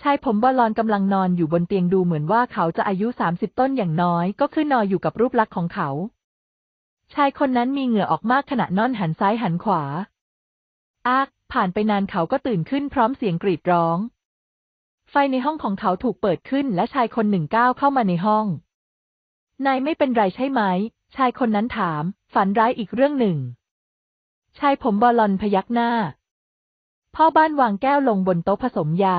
ชายผมบอลอนกำลังนอนอยู่บนเตียงดูเหมือนว่าเขาจะอายุสามสิบต้นอย่างน้อย ก็คือนอนอยู่กับรูปลักษณ์ของเขา ชายคนนั้นมีเหงื่อออกมากขณะนอนหันซ้ายหันขวา อากผ่านไปนานเขาก็ตื่นขึ้นพร้อมเสียงกรีดร้องไฟในห้องของเขาถูกเปิดขึ้นและชายคนหนึ่งก้าวเข้ามาในห้อง นายไม่เป็นไรใช่ไหม ชายคนนั้นถาม ฝันร้ายอีกเรื่องหนึ่ง ชายผมบอลลอนพยักหน้า พ่อบ้านวางแก้วลงบนโต๊ะผสมยา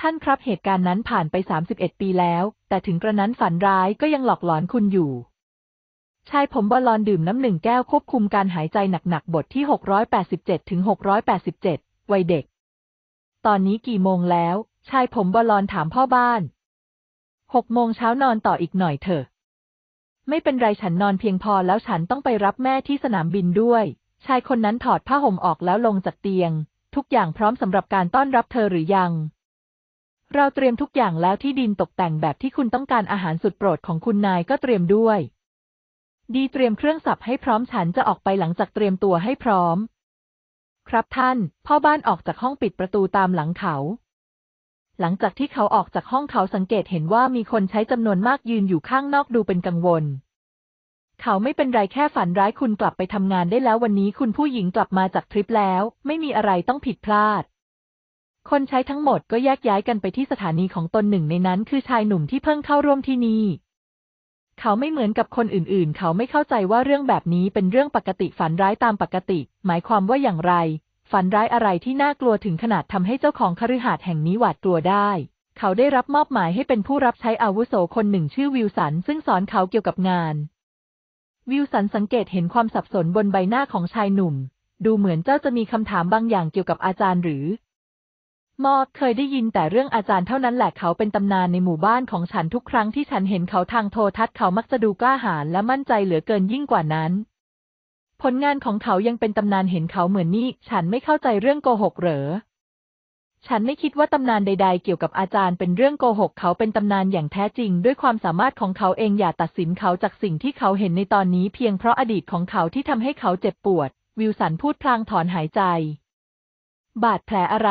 ท่านครับเหตุการณ์นั้นผ่านไปสสาิบเอ็ดปีแล้ว แต่ถึงกระนั้นฝันร้ายก็ยังหลอกหลอนคุณอยู่ ชายผมบอลลอนดื่มน้ำหนึ่งแก้วควบคุมการหายใจหนักๆบทที่จ8 7ถึงจ็ดวัยเด็กตอนนี้กี่โมงแล้ว ชายผมบอลอนถามพ่อบ้านหกโมงเช้านอนต่ออีกหน่อยเถอะ ไม่เป็นไรฉันนอนเพียงพอแล้วฉันต้องไปรับแม่ที่สนามบินด้วย ชายคนนั้นถอดผ้าห่มออกแล้วลงจากเตียงทุกอย่างพร้อมสำหรับการต้อนรับเธอหรือยัง เราเตรียมทุกอย่างแล้วที่ดินตกแต่งแบบที่คุณต้องการอาหารสุดโปรดของคุณนายก็เตรียมด้วย ดีเตรียมเครื่องสับให้พร้อมฉันจะออกไปหลังจากเตรียมตัวให้พร้อมครับท่าน พ่อบ้านออกจากห้องปิดประตูตามหลังเขา หลังจากที่เขาออกจากห้องเขาสังเกตเห็นว่ามีคนใช้จำนวนมากยืนอยู่ข้างนอกดูเป็นกังวล เขาไม่เป็นไรแค่ฝันร้ายคุณกลับไปทำงานได้แล้ววันนี้คุณผู้หญิงกลับมาจากทริปแล้ว ไม่มีอะไรต้องผิดพลาด คนใช้ทั้งหมดก็แยกย้ายกันไปที่สถานีของตนหนึ่งในนั้น คือชายหนุ่มที่เพิ่งเข้าร่วมที่นี่เขาไม่เหมือนกับคนอื่นๆ เขาไม่เข้าใจว่าเรื่องแบบนี้เป็นเรื่องปกติฝันร้ายตามปกติหมายความว่าอย่างไร ฝันร้ายอะไรที่น่ากลัวถึงขนาดทำให้เจ้าของคฤหาสน์แห่งนี้หวาดกลัวได้ เขาได้รับมอบหมายให้เป็นผู้รับใช้อาวุโสคนหนึ่งชื่อวิลสันซึ่งสอนเขาเกี่ยวกับงาน วิลสันสังเกตเห็นความสับสนบนใบหน้าของชายหนุ่ม ดูเหมือนเจ้าจะมีคำถามบางอย่างเกี่ยวกับอาจารย์หรือมอเคยได้ยินแต่เรื่องอาจารย์เท่านั้นแหละเขาเป็นตำนานในหมู่บ้านของฉันทุกครั้งที่ฉันเห็นเขาทางโทรทัศน์เขามักจะดูกล้าหาญและมั่นใจเหลือเกินยิ่งกว่านั้น ผลงานของเขายังเป็นตำนานเห็นเขาเหมือนนี่ฉันไม่เข้าใจเรื่องโกหกเหรอฉันไม่คิดว่าตำนานใด ๆ เกี่ยวกับอาจารย์ เป็นเรื่องโกหก เขาเป็นตำนานอย่างแท้จริง ด้วยความสามารถของเขาเองอย่าตัดสินเขาจากสิ่งที่เขาเห็นในตอนนี้เพียงเพราะอดีตของเขาที่ทำให้เขาเจ็บปวด วิลสันพูดพลางถอนหายใจ บาดแผลอะไร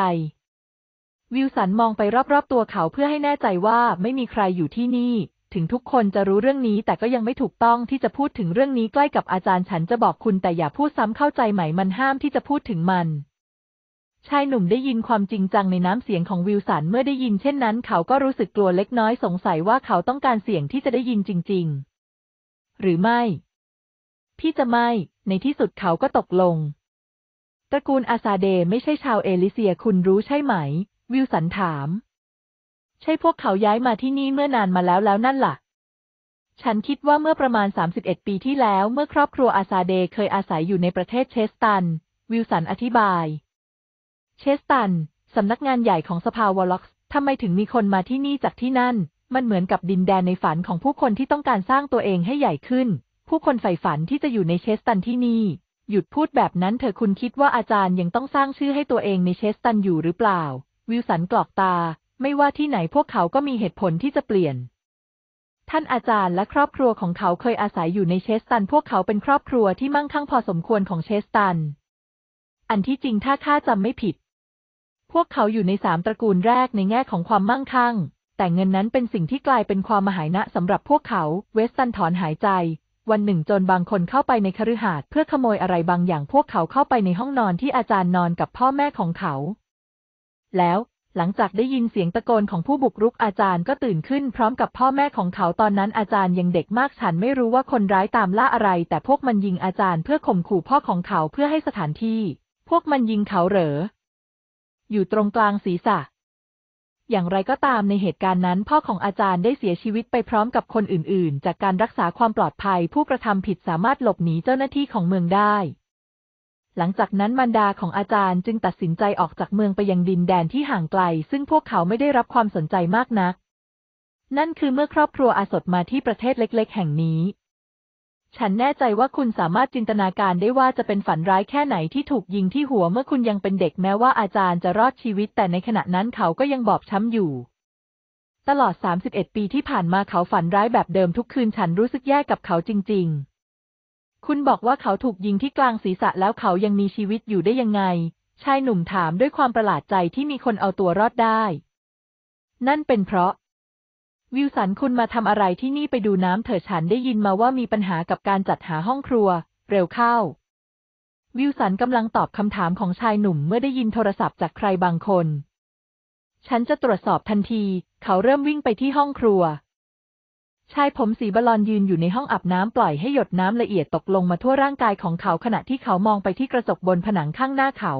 วิลสันมองไปรอบ ๆ ตัวเขาเพื่อให้แน่ใจว่า ไม่มีใครอยู่ที่นี่ ถึงทุกคนจะรู้เรื่องนี้แต่ก็ยังไม่ถูกต้องที่จะพูดถึงเรื่องนี้ใกล้กับอาจารย์ฉันจะบอกคุณแต่อย่าพูดซ้ำเข้าใจไหมมันห้ามที่จะพูดถึงมัน ชายหนุ่มได้ยินความจริงจัง ในน้ำเสียงของวิลสันเมื่อได้ยินเช่นนั้น เขาก็รู้สึกกลัวเล็กน้อยสงสัยว่าเขาต้องการเสียงที่จะได้ยินจริง ๆ หรือไม่ พี่จะไม่ ในที่สุดเขาก็ตกลง ตระกูลอาซาเด ไม่ใช่ชาวเอลิเซียคุณรู้ใช่ไหมวิลสันถาม ใช่พวกเขาย้ายมาที่นี่เมื่อนานมาแล้วแล้วนั่นละ่ะ ฉันคิดว่าเมื่อประมาณ31ปีที่แล้ว เมื่อครอบครัวอาซาเดเคยอาศัยอยู่ในประเทศเชสตัน วิลสันอธิบาย เชสตัน สำนักงานใหญ่ของสภาวอลล็อกส์ทำไมถึงมีคนมาที่นี่จากที่นั่น มันเหมือนกับดินแดนในฝันของผู้คนที่ต้องการสร้างตัวเองให้ใหญ่ขึ้น ผู้คนใฝ่ฝันที่จะอยู่ในเชสตันที่นี่ หยุดพูดแบบนั้นเธอคุณคิดว่าอาจารย์ยังต้องสร้างชื่อให้ตัวเองในเชสตันอยู่หรือเปล่าวิลสันกรอกตา ไม่ว่าที่ไหนพวกเขาก็มีเหตุผลที่จะเปลี่ยน ท่านอาจารย์และครอบครัวของเขาเคยอาศัยอยู่ในเชสตัน พวกเขาเป็นครอบครัวที่มั่งคั่งพอสมควรของเชสตัน อันที่จริงถ้าข้าจำไม่ผิด พวกเขาอยู่ในสามตระกูลแรกในแง่ของความมั่งคั่ง แต่เงินนั้นเป็นสิ่งที่กลายเป็นความมหายนะสำหรับพวกเขา เวสตันถอนหายใจ วันหนึ่งจนบางคนเข้าไปในคฤหาสน์เพื่อขโมยอะไรบางอย่าง พวกเขาเข้าไปในห้องนอนที่อาจารย์นอนกับพ่อแม่ของเขาแล้วหลังจากได้ยินเสียงตะโกนของผู้บุกรุกอาจารย์ก็ตื่นขึ้นพร้อมกับพ่อแม่ของเขาตอนนั้นอาจารย์ยังเด็กมากฉันไม่รู้ว่าคนร้ายตามล่าอะไร แต่พวกมันยิงอาจารย์เพื่อข่มขู่พ่อของเขาเพื่อให้สถานที่ พวกมันยิงเขาเหรออยู่ตรงกลางศีรษะ อย่างไรก็ตามในเหตุการณ์นั้นพ่อของอาจารย์ได้เสียชีวิตไปพร้อมกับคนอื่น ๆ จากการรักษาความปลอดภัยผู้กระทำผิดสามารถหลบหนีเจ้าหน้าที่ของเมืองได้หลังจากนั้นมารดาของอาจารย์จึงตัดสินใจออกจากเมืองไปยังดินแดนที่ห่างไกลซึ่งพวกเขาไม่ได้รับความสนใจมากนัก นั่นคือเมื่อครอบครัวอาสดมาที่ประเทศเล็กๆ แห่งนี้ ฉันแน่ใจว่าคุณสามารถจินตนาการได้ว่าจะเป็นฝันร้ายแค่ไหนที่ถูกยิงที่หัวเมื่อคุณยังเป็นเด็กแม้ว่าอาจารย์จะรอดชีวิตแต่ในขณะนั้นเขาก็ยังบอบช้ำอยู่ ตลอด 31 ปีที่ผ่านมาเขาฝันร้ายแบบเดิมทุกคืนฉันรู้สึกแย่กับเขาจริงๆคุณบอกว่าเขาถูกยิงที่กลางศีรษะแล้วเขายังมีชีวิตอยู่ได้ยังไง ชายหนุ่มถามด้วยความประหลาดใจที่มีคนเอาตัวรอดได้ นั่นเป็นเพราะ วิวสันคุณมาทำอะไรที่นี่ไปดูน้ำเถอดฉันได้ยินมาว่ามีปัญหากับการจัดหาห้องครัว เร็วเข้า วิวสันกำลังตอบคำถามของชายหนุ่มเมื่อได้ยินโทรศัพท์จากใครบางคน ฉันจะตรวจสอบทันที เขาเริ่มวิ่งไปที่ห้องครัวชายผมสีบอลยืนอยู่ในห้องอาบน้ำปล่อยให้หยดน้ำละเอียดตกลงมาทั่วร่างกายของเขาขณะที่เขามองไปที่กระจกบนผนังข้างหน้าเขา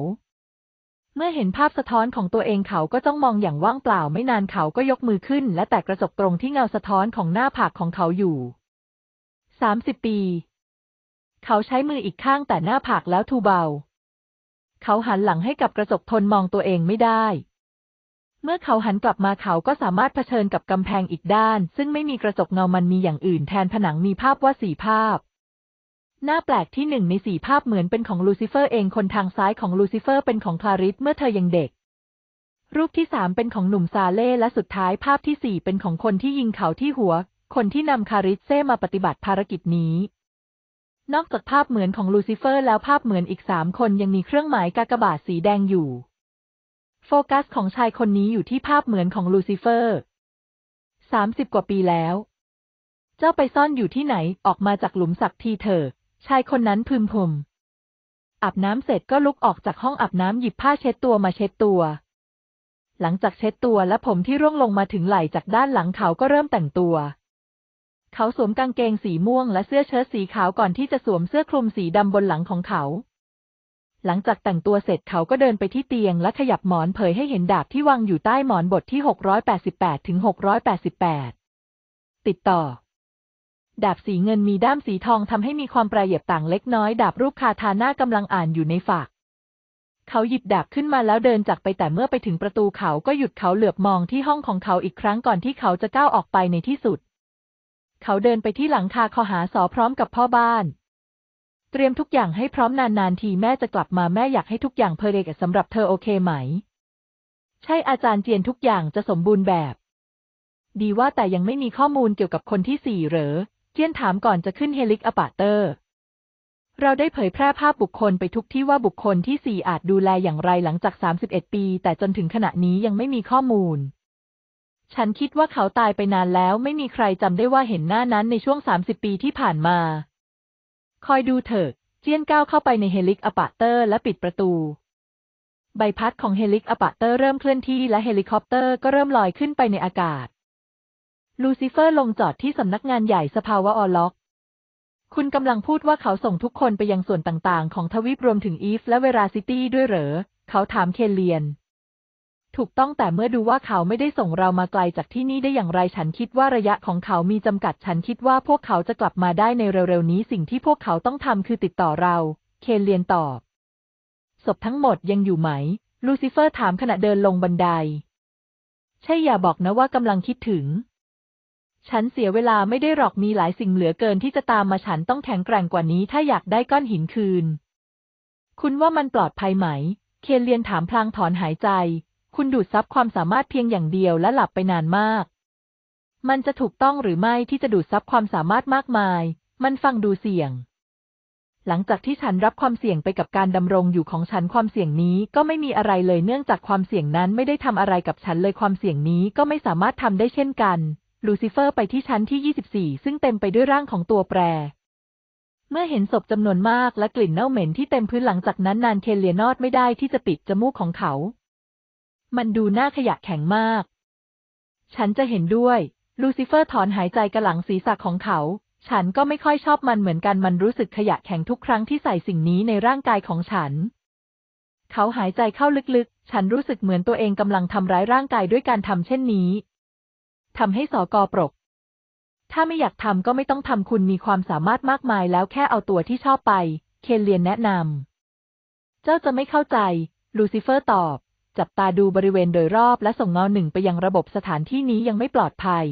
เมื่อเห็นภาพสะท้อนของตัวเองเขาก็จ้องมองอย่างว่างเปล่าไม่นานเขาก็ยกมือขึ้นและแตะกระจกตรงที่เงาสะท้อนของหน้าผากของเขาอยู่สามสิบปี เขาใช้มืออีกข้างแต่หน้าผากแล้วทูเบา เขาหันหลังให้กับกระจกทนมองตัวเองไม่ได้เมื่อ เขาหันกลับมาเขาก็สามารถเผชิญกับกำแพงอีกด้านซึ่งไม่มีกระจกเงา มันมีอย่างอื่น แทนผนังมีภาพว่าสี่ภาพ หน้าแปลกที่หนึ่งในสี่ภาพเหมือนเป็นของลูซิเฟอร์ เองคนทางซ้ายของลูซิเฟอร์เป็นของคลาริสเมื่อเธอยังเด็ก รูปที่สามเป็นของหนุ่มซาเล่และสุดท้ายภาพที่สี่เป็นของคนที่ยิงเขาที่หัวคนที่นำคาริสเซ่มาปฏิบัติภารกิจนี้ นอกจากภาพเหมือนของลูซิเฟอร์แล้วภาพเหมือนอีกสามคนยังมีเครื่องหมายกากบาทสีแดงอยู่โฟกัสของชายคนนี้อยู่ที่ภาพเหมือนของลูซิเฟอร์ สามสิบกว่าปีแล้ว เจ้าไปซ่อนอยู่ที่ไหน ออกมาจากหลุมศักทีเถอะชายคนนั้นพึมพำอาบน้ำเสร็จก็ลุกออกจากห้องอาบน้ำหยิบผ้าเช็ดตัวมาเช็ดตัว หลังจากเช็ดตัวและผมที่ร่วงลงมาถึงไหล่จากด้านหลังเขาก็เริ่มแต่งตัว เขาสวมกางเกงสีม่วงและเสื้อเชิ้ตสีขาวก่อนที่จะสวมเสื้อคลุมสีดำบนหลังของเขาหลังจากแต่งตัวเสร็จเขาก็เดินไปที่เตียงและขยับหมอนเผยให้เห็นดาบที่วางอยู่ใต้หมอนบทที่ 688ถึง688 ติดต่อ ดาบสีเงินมีด้ามสีทองทำให้มีความประหยัดต่างเล็กน้อยดาบรูปคาทาน่ากำลังอ่านอยู่ในฝาก เขาหยิบดาบขึ้นมาแล้วเดินจากไปแต่เมื่อไปถึงประตูเขาก็หยุดเขาเหลือบมองที่ห้องของเขาอีกครั้งก่อนที่เขาจะก้าวออกไปในที่สุด เขาเดินไปที่หลังคาคอหาสอพร้อมกับพ่อบ้านเตรียมทุกอย่างให้พร้อมนานๆทีแม่จะกลับมาแม่อยากให้ทุกอย่างเพอเรกสำหรับเธอโอเคไหม ใช่อาจารย์เจียนทุกอย่างจะสมบูรณ์แบบ ดีว่าแต่ยังไม่มีข้อมูลเกี่ยวกับคนที่สี่เหรอเจียนถามก่อนจะขึ้นเฮลิคอปเตอร์ เราได้เผยแพร่ภาพบุคคลไปทุกที่ว่าบุคคลที่สี่อาจดูแลอย่างไรหลังจาก 31 ปี แต่จนถึงขณะนี้ยังไม่มีข้อมูล ฉันคิดว่าเขาตายไปนานแล้ว ไม่มีใครจำได้ว่าเห็นหน้านั้นในช่วง 30 ปีที่ผ่านมาคอยดูเถอะเจี้ยนก้าวเข้าไปในเฮลิคอปาเตอร์และปิดประตู ใบพัดของเฮลิคอปาเตอร์เริ่มเคลื่อนที่และเฮลิคอปเตอร์ก็เริ่มลอยขึ้นไปในอากาศ ลูซิเฟอร์ลงจอดที่สำนักงานใหญ่สภาวะออล็อก คุณกำลังพูดว่าเขาส่งทุกคนไปยังส่วนต่าง ๆ ของทวีปรวมถึงอีฟและเวราซิตี้ด้วยเหรอ เขาถามเคเลียนถูกต้องแต่เมื่อดูว่าเขาไม่ได้ส่งเรามาไกลจากที่นี่ได้อย่างไรฉันคิดว่าระยะของเขามีจำกัด ฉันคิดว่าพวกเขาจะกลับมาได้ในเร็วๆนี้สิ่งที่พวกเขาต้องทำคือติดต่อเรา เคนเลียนตอบศพทั้งหมดยังอยู่ไหม ลูซิเฟอร์ถามขณะเดินลงบันได ใช่อย่าบอกนะว่ากำลังคิดถึง ฉันเสียเวลาไม่ได้หรอกมีหลายสิ่งเหลือเกิน ที่จะตามมาฉันต้องแข็งแกร่งกว่านี้ ถ้าอยากได้ก้อนหินคืน คุณว่ามันปลอดภัยไหมเคนเลียนถามพลางถอนหายใจคุณดูดซับความสามารถเพียงอย่างเดียวและหลับไปนานมาก มันจะถูกต้องหรือไม่ที่จะดูดซับความสามารถมากมาย มันฟังดูเสี่ยง หลังจากที่ฉันรับความเสี่ยงไปกับการดำรงอยู่ของฉันความเสี่ยงนี้ก็ไม่มีอะไรเลยเนื่องจากความเสี่ยงนั้นไม่ได้ทำอะไรกับฉันเลยความเสี่ยงนี้ก็ไม่สามารถทำได้เช่นกัน ลูซิเฟอร์ไปที่ชั้นที่24ซึ่งเต็มไปด้วยร่างของตัวแปร เมื่อเห็นศพจำนวนมากและกลิ่นเน่าเหม็นที่เต็มพื้นหลังจากนั้นนานเคเลียนอดไม่ได้ที่จะปิดจมูกของเขามันดูน่าขยะแข็งมาก ฉันจะเห็นด้วย ลูซิเฟอร์ถอนหายใจกระหลังศีรษะของเขา ฉันก็ไม่ค่อยชอบมันเหมือนกัน มันรู้สึกขยะแข็งทุกครั้งที่ใส่สิ่งนี้ในร่างกายของฉัน เขาหายใจเข้าลึกๆ ฉันรู้สึกเหมือนตัวเองกำลังทำร้ายร่างกายด้วยการทำเช่นนี้ ทำให้สอกอปรก ถ้าไม่อยากทำก็ไม่ต้องทำ คุณมีความสามารถมากมายแล้วแค่เอาตัวที่ชอบไป เคนเลียนแนะนำ เจ้าจะไม่เข้าใจ ลูซิเฟอร์ตอบจับตาดูบริเวณโดยรอบและส่งเงาหนึ่งไปยังระบบสถานที่นี้ยังไม่ปลอดภัย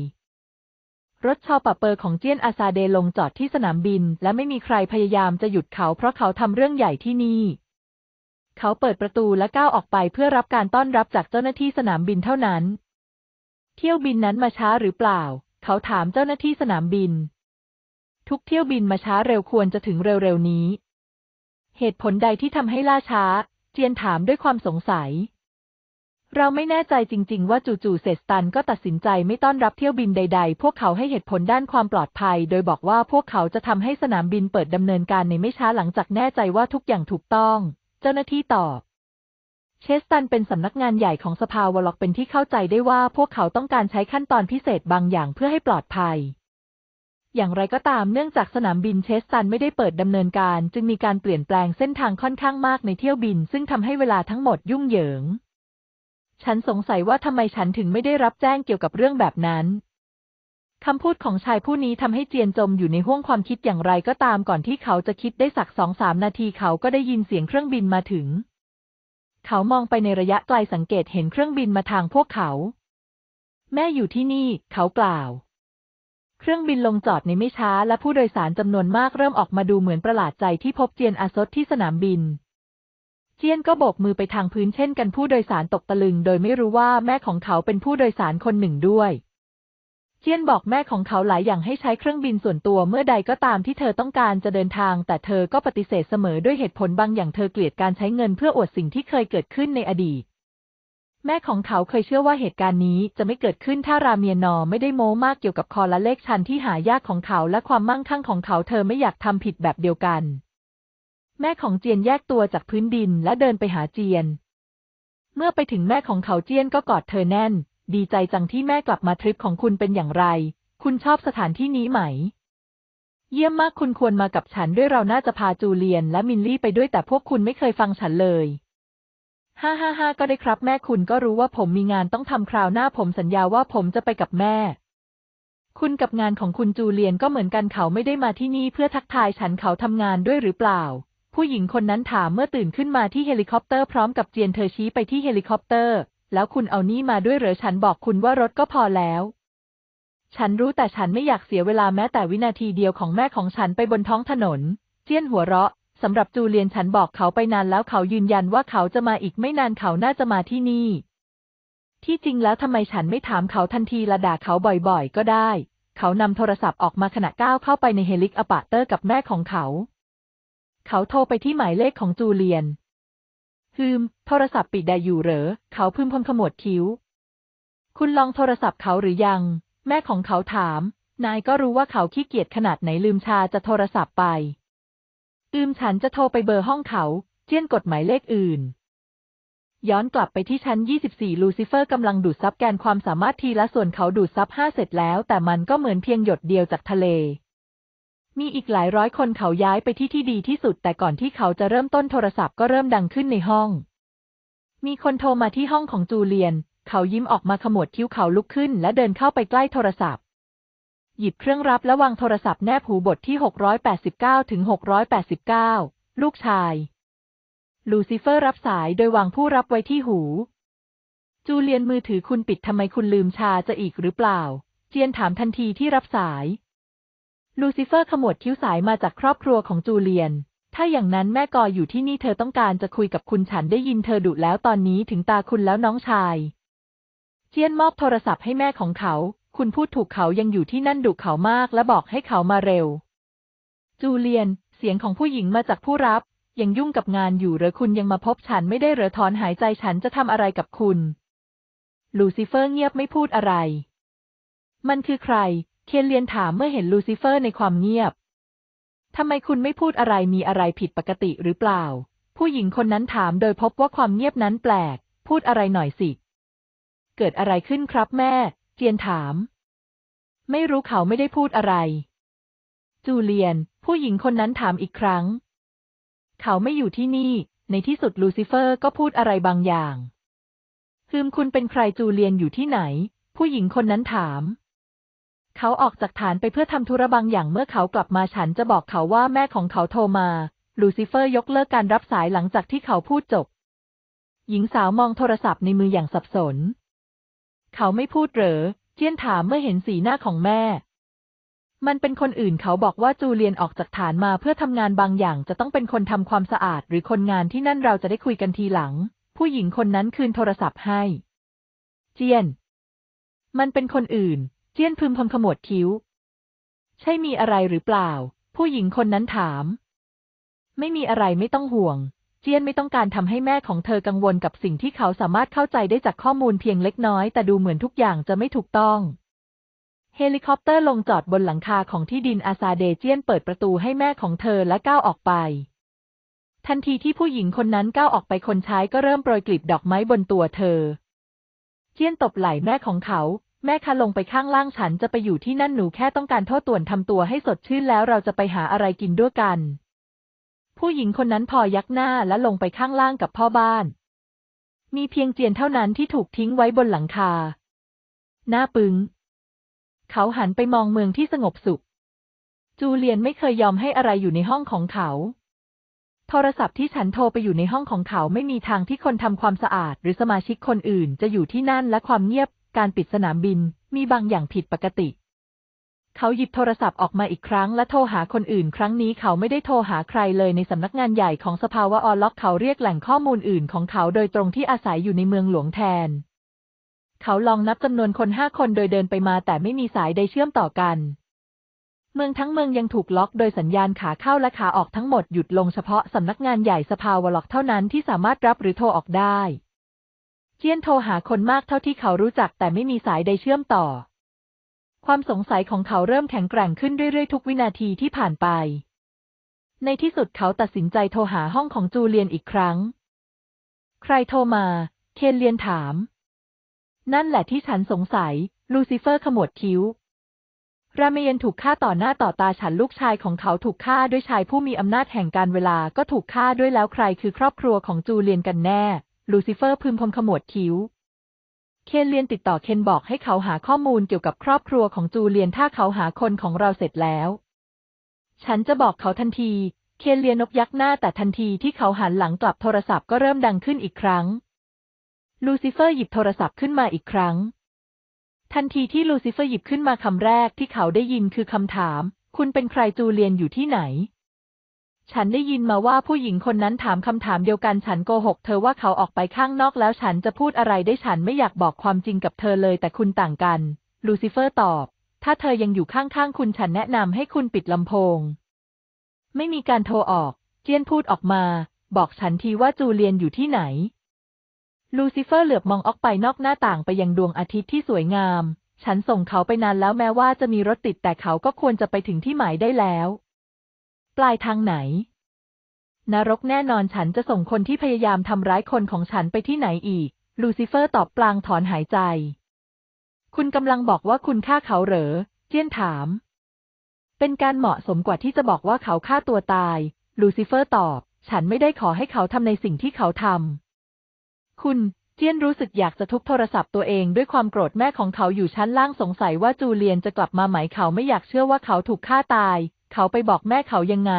รถชาวป่เปอร์ของเจียนอาซาเดลงจอดที่สนามบินและไม่มีใครพยายามจะหยุดเขาเพราะเขาทำเรื่องใหญ่ที่นี่ เขาเปิดประตูและก้าวออกไปเพื่อรับการต้อนรับจากเจ้าหน้าที่สนามบินเท่านั้น เที่ยวบินนั้นมาช้าหรือเปล่า เขาถามเจ้าหน้าที่สนามบิน ทุกเที่ยวบินมาช้าเร็วควรจะถึงเร็วๆนี้ เหตุผลใดที่ทำให้ล่าช้า เจียนถามด้วยความสงสัยเราไม่แน่ใจจริงๆ ว่าจูจูเซสตันก็ตัดสินใจไม่ต้อนรับเที่ยวบินใดๆ พวกเขาให้เหตุผลด้านความปลอดภัย โดยบอกว่าพวกเขาจะทำให้สนามบินเปิดดำเนินการในไม่ช้าหลังจากแน่ใจว่าทุกอย่างถูกต้อง เจ้าหน้าที่ตอบ เชสตันเป็นสำนักงานใหญ่ของสภาวอล็อกเป็นที่เข้าใจได้ว่าพวกเขาต้องการใช้ขั้นตอนพิเศษบางอย่างเพื่อให้ปลอดภัย อย่างไรก็ตาม เนื่องจากสนามบินเชสตันไม่ได้เปิดดำเนินการ จึงมีการเปลี่ยนแปลงเส้นทางค่อนข้างมากในเที่ยวบิน ซึ่งทำให้เวลาทั้งหมดยุ่งเหยิงฉันสงสัยว่าทำไมฉันถึงไม่ได้รับแจ้งเกี่ยวกับเรื่องแบบนั้น คำพูดของชายผู้นี้ทำให้เจียนจมอยู่ในห้วงความคิดอย่างไรก็ตามก่อนที่เขาจะคิดได้สักสองสามนาทีเขาก็ได้ยินเสียงเครื่องบินมาถึง เขามองไปในระยะไกลสังเกตเห็นเครื่องบินมาทางพวกเขา แม่อยู่ที่นี่เขากล่าว เครื่องบินลงจอดในไม่ช้าและผู้โดยสารจำนวนมากเริ่มออกมาดูเหมือนประหลาดใจที่พบเจียนอาซดที่สนามบินเจี้ยนก็โบกมือไปทางพื้นเช่นกันผู้โดยสารตกตะลึงโดยไม่รู้ว่าแม่ของเขาเป็นผู้โดยสารคนหนึ่งด้วย เจียนบอกแม่ของเขาหลายอย่างให้ใช้เครื่องบินส่วนตัวเมื่อใดก็ตามที่เธอต้องการจะเดินทางแต่เธอก็ปฏิเสธเสมอด้วยเหตุผลบางอย่างเธอเกลียดการใช้เงินเพื่ออวดสิ่งที่เคยเกิดขึ้นในอดีต แม่ของเขาเคยเชื่อว่าเหตุการณ์นี้จะไม่เกิดขึ้นถ้าราเมียนอไม่ได้โม้มากเกี่ยวกับคอและเลขชันที่หายากของเขาและความมั่งคั่งของเขาเธอไม่อยากทำผิดแบบเดียวกันแม่ของเจียนแยกตัวจากพื้นดินและเดินไปหาเจียน เมื่อไปถึงแม่ของเขาเจียนก็กอดเธอแน่น ดีใจจังที่แม่กลับมาทริปของคุณเป็นอย่างไร คุณชอบสถานที่นี้ไหม เยี่ยมมากคุณควรมากับฉันด้วยเราน่าจะพาจูเลียนและมินลี่ไปด้วยแต่พวกคุณไม่เคยฟังฉันเลย ฮ่าฮ่าฮ่าก็ได้ครับแม่คุณก็รู้ว่าผมมีงานต้องทำคราวหน้าผมสัญญาว่าผมจะไปกับแม่ คุณกับงานของคุณจูเลียนก็เหมือนกันเขาไม่ได้มาที่นี่เพื่อทักทายฉันเขาทำงานด้วยหรือเปล่าผู้หญิงคนนั้นถามเมื่อตื่นขึ้นมาที่เฮลิคอปเตอร์พร้อมกับเจียนเธอชี้ไปที่เฮลิคอปเตอร์ แล้วคุณเอานี่มาด้วยเหรอฉันบอกคุณว่ารถก็พอแล้ว ฉันรู้แต่ฉันไม่อยากเสียเวลาแม้แต่วินาทีเดียวของแม่ของฉันไปบนท้องถนนเจียนหัวเราะสำหรับจูเลียนฉันบอกเขาไปนานแล้วเขายืนยันว่าเขาจะมาอีกไม่นานเขาน่าจะมาที่นี่ ที่จริงแล้วทำไมฉันไม่ถามเขาทันทีละด่าเขาบ่อยๆ ก็ได้ เขานำโทรศัพท์ออกมาขณะก้าวเข้าไปในเฮลิคอปเตอร์กับแม่ของเขาเขาโทรไปที่หมายเลขของจูเลียนฮืม โทรศัพท์ปิดได้อยู่เหรอ เขาพึมพำขมวดคิ้ว คุณลองโทรศัพท์เขาหรือยัง แม่ของเขาถาม นายก็รู้ว่าเขาขี้เกียจขนาดไหนลืมชาจะโทรศัพท์ไป อืมฉันจะโทรไปเบอร์ห้องเขา เจียนกดหมายเลขอื่น ย้อนกลับไปที่ชั้น 24 ลูซิเฟอร์กำลังดูดซับแกนความสามารถทีละส่วนเขาดูดซับห้าเสร็จแล้ว แต่มันก็เหมือนเพียงหยดเดียวจากทะเลมีอีกหลายร้อยคนเขาย้ายไปที่ที่ดีที่สุดแต่ก่อนที่เขาจะเริ่มต้นโทรศัพท์ก็เริ่มดังขึ้นในห้อง มีคนโทรมาที่ห้องของจูเลียน เขายิ้มออกมาขมวดคิ้วเขาลุกขึ้นและเดินเข้าไปใกล้โทรศัพท์หยิบเครื่องรับและวางโทรศัพท์แนบหูบทที่ 689ถึง689 ลูกชาย ลูซิเฟอร์รับสายโดยวางผู้รับไว้ที่หู จูเลียนมือถือคุณปิดทำไมคุณลืมชาจะอีกหรือเปล่าเจียนถามทันทีที่รับสายลูซิเฟอร์ขมวดคิ้วสายมาจากครอบครัวของจูเลียน ถ้าอย่างนั้นแม่กออยู่ที่นี่เธอต้องการจะคุยกับคุณฉันได้ยินเธอดุแล้วตอนนี้ถึงตาคุณแล้วน้องชายเจียนมอบโทรศัพท์ให้แม่ของเขา คุณพูดถูกเขายังอยู่ที่นั่นดุเขามากและบอกให้เขามาเร็ว จูเลียน เสียงของผู้หญิงมาจากผู้รับ ยังยุ่งกับงานอยู่หรือคุณยังมาพบฉันไม่ได้เหรอถอนหายใจฉันจะทำอะไรกับคุณ ลูซิเฟอร์เงียบไม่พูดอะไร มันคือใครเทียนเลียนถามเมื่อเห็นลูซิเฟอร์ในความเงียบ ทำไมคุณไม่พูดอะไร มีอะไรผิดปกติหรือเปล่า ผู้หญิงคนนั้นถาม โดยพบว่าความเงียบนั้นแปลก พูดอะไรหน่อยสิ เกิดอะไรขึ้นครับแม่เจียนถาม ไม่รู้เขาไม่ได้พูดอะไร จูเลียน ผู้หญิงคนนั้นถามอีกครั้ง เขาไม่อยู่ที่นี่ ในที่สุดลูซิเฟอร์ก็พูดอะไรบางอย่างคืมคุณเป็นใครจูเลียนอยู่ที่ไหน ผู้หญิงคนนั้นถามเขาออกจากฐานไปเพื่อทำธุระบางอย่างเมื่อเขากลับมาฉันจะบอกเขาว่าแม่ของเขาโทรมา ลูซิเฟอร์ยกเลิกการรับสายหลังจากที่เขาพูดจบ หญิงสาวมองโทรศัพท์ในมืออย่างสับสน เขาไม่พูดเหรอเจียนถามเมื่อเห็นสีหน้าของแม่ มันเป็นคนอื่น เขาบอกว่าจูเลียนออกจากฐานมาเพื่อทำงานบางอย่างจะต้องเป็นคนทำความสะอาด หรือคนงานที่นั่นเราจะได้คุยกันทีหลัง ผู้หญิงคนนั้นคืนโทรศัพท์ให้ เจียน มันเป็นคนอื่นเจี้ยนพึมพำขมวดคิ้ว ใช่มีอะไรหรือเปล่า ผู้หญิงคนนั้นถาม ไม่มีอะไรไม่ต้องห่วง เจี้ยนไม่ต้องการทำให้แม่ของเธอกังวลกับสิ่งที่เขาสามารถเข้าใจได้จากข้อมูลเพียงเล็กน้อยแต่ดูเหมือนทุกอย่างจะไม่ถูกต้อง เฮลิคอปเตอร์ลงจอดบนหลังคาของที่ดินอาซาเดเจียนเปิดประตูให้แม่ของเธอและก้าวออกไป ทันทีที่ผู้หญิงคนนั้นก้าวออกไปคนใช้ก็เริ่มโปรยกลีบดอกไม้บนตัวเธอ เจียนตบไหล่แม่ของเขาแม่คะลงไปข้างล่างฉันจะไปอยู่ที่นั่นหนูแค่ต้องการโทษต่วนทำตัวให้สดชื่นแล้วเราจะไปหาอะไรกินด้วยกัน ผู้หญิงคนนั้นพอยักหน้าและลงไปข้างล่างกับพ่อบ้าน มีเพียงเจียนเท่านั้นที่ถูกทิ้งไว้บนหลังคา หน้าปึง้งเขาหันไปมองเมืองที่สงบสุข จูเลียนไม่เคยยอมให้อะไรอยู่ในห้องของเขา โทรศัพท์ที่ฉันโทรไปอยู่ในห้องของเขาไม่มีทางที่คนทำความสะอาดหรือสมาชิกคนอื่น จะอยู่ที่นั่นและความเงียบการปิดสนามบินมีบางอย่างผิดปกติ เขาหยิบโทรศัพท์ออกมาอีกครั้งและโทรหาคนอื่น ครั้งนี้เขาไม่ได้โทรหาใครเลยในสำนักงานใหญ่ของสภาวะออล็อก เขาเรียกแหล่งข้อมูลอื่นของเขาโดยตรงที่อาศัยอยู่ในเมืองหลวงแทน เขาลองนับจำนวนคนห้าคนโดยเดินไปมาแต่ไม่มีสายใดเชื่อมต่อกัน เมืองทั้งเมืองยังถูกล็อกโดยสัญญาณขาเข้าและขาออกทั้งหมดหยุดลงเฉพาะสำนักงานใหญ่สภาวะล็อกเท่านั้นที่สามารถรับหรือโทรออกได้จียนโทรหาคนมากเท่าที่เขารู้จักแต่ไม่มีสายใดเชื่อมต่อ ความสงสัยของเขาเริ่มแข็งแกร่งขึ้นเรื่อยๆ ทุกวินาทีที่ผ่านไป ในที่สุดเขาตัดสินใจโทรหาห้องของจูเลียนอีกครั้ง ใครโทรมา เคนเลียนถาม นั่นแหละที่ฉันสงสัย ลูซิเฟอร์ขมวดคิ้ว ราเยนถูกฆ่าต่อหน้าต่อตาฉันลูกชายของเขาถูกฆ่าด้วยชายผู้มีอำนาจแห่งการเวลาก็ถูกฆ่าด้วยแล้วใคร คือ ครอบครัวของจูเลียนกันแน่ลูซิเฟอร์พึมพำขมวดคิ้ว เคนเลียนติดต่อเคนบอกให้เขาหาข้อมูลเกี่ยวกับครอบครัวของจูเลียนถ้าเขาหาคนของเราเสร็จแล้ว ฉันจะบอกเขาทันที เคนเลียนนกยักหน้า แต่ทันทีที่เขาหันหลังกลับโทรศัพท์ก็เริ่มดังขึ้นอีกครั้ง ลูซิเฟอร์หยิบโทรศัพท์ขึ้นมาอีกครั้ง ทันทีที่ลูซิเฟอร์หยิบขึ้นมา คำแรกที่เขาได้ยินคือคำถาม คุณเป็นใครจูเลียนอยู่ที่ไหนฉันได้ยินมาว่าผู้หญิงคนนั้นถามคำถามเดียวกัน ฉันโกหกเธอว่าเขาออกไปข้างนอกแล้ว ฉันจะพูดอะไรได้ฉันไม่อยากบอกความจริงกับเธอเลยแต่คุณต่างกัน ลูซิเฟอร์ตอบ ถ้าเธอยังอยู่ข้างๆ คุณฉันแนะนำให้คุณปิดลำโพง ไม่มีการโทรออก เจียนพูดออกมา บอกฉันทีว่าจูเลียนอยู่ที่ไหน ลูซิเฟอร์เหลือบมองออกไปนอกหน้าต่างไปยังดวงอาทิตย์ที่สวยงาม ฉันส่งเขาไปนานแล้วแม้ว่าจะมีรถติดแต่เขาก็ควรจะไปถึงที่หมายได้แล้วปลายทางไหน นรกแน่นอนฉันจะส่งคนที่พยายามทำร้ายคนของฉันไปที่ไหนอีก ลูซิเฟอร์ตอบปลางถอนหายใจ คุณกำลังบอกว่าคุณฆ่าเขาเหรอ เจียนถาม เป็นการเหมาะสมกว่าที่จะบอกว่าเขาฆ่าตัวตาย ลูซิเฟอร์ตอบ ฉันไม่ได้ขอให้เขาทำในสิ่งที่เขาทำ คุณ เจียนรู้สึกอยากจะทุบโทรศัพท์ตัวเองด้วยความโกรธแม่ของเขาอยู่ชั้นล่างสงสัยว่าจูเลียนจะกลับมาไหมเขาไม่อยากเชื่อว่าเขาถูกฆ่าตายเขาไปบอกแม่เขายังไง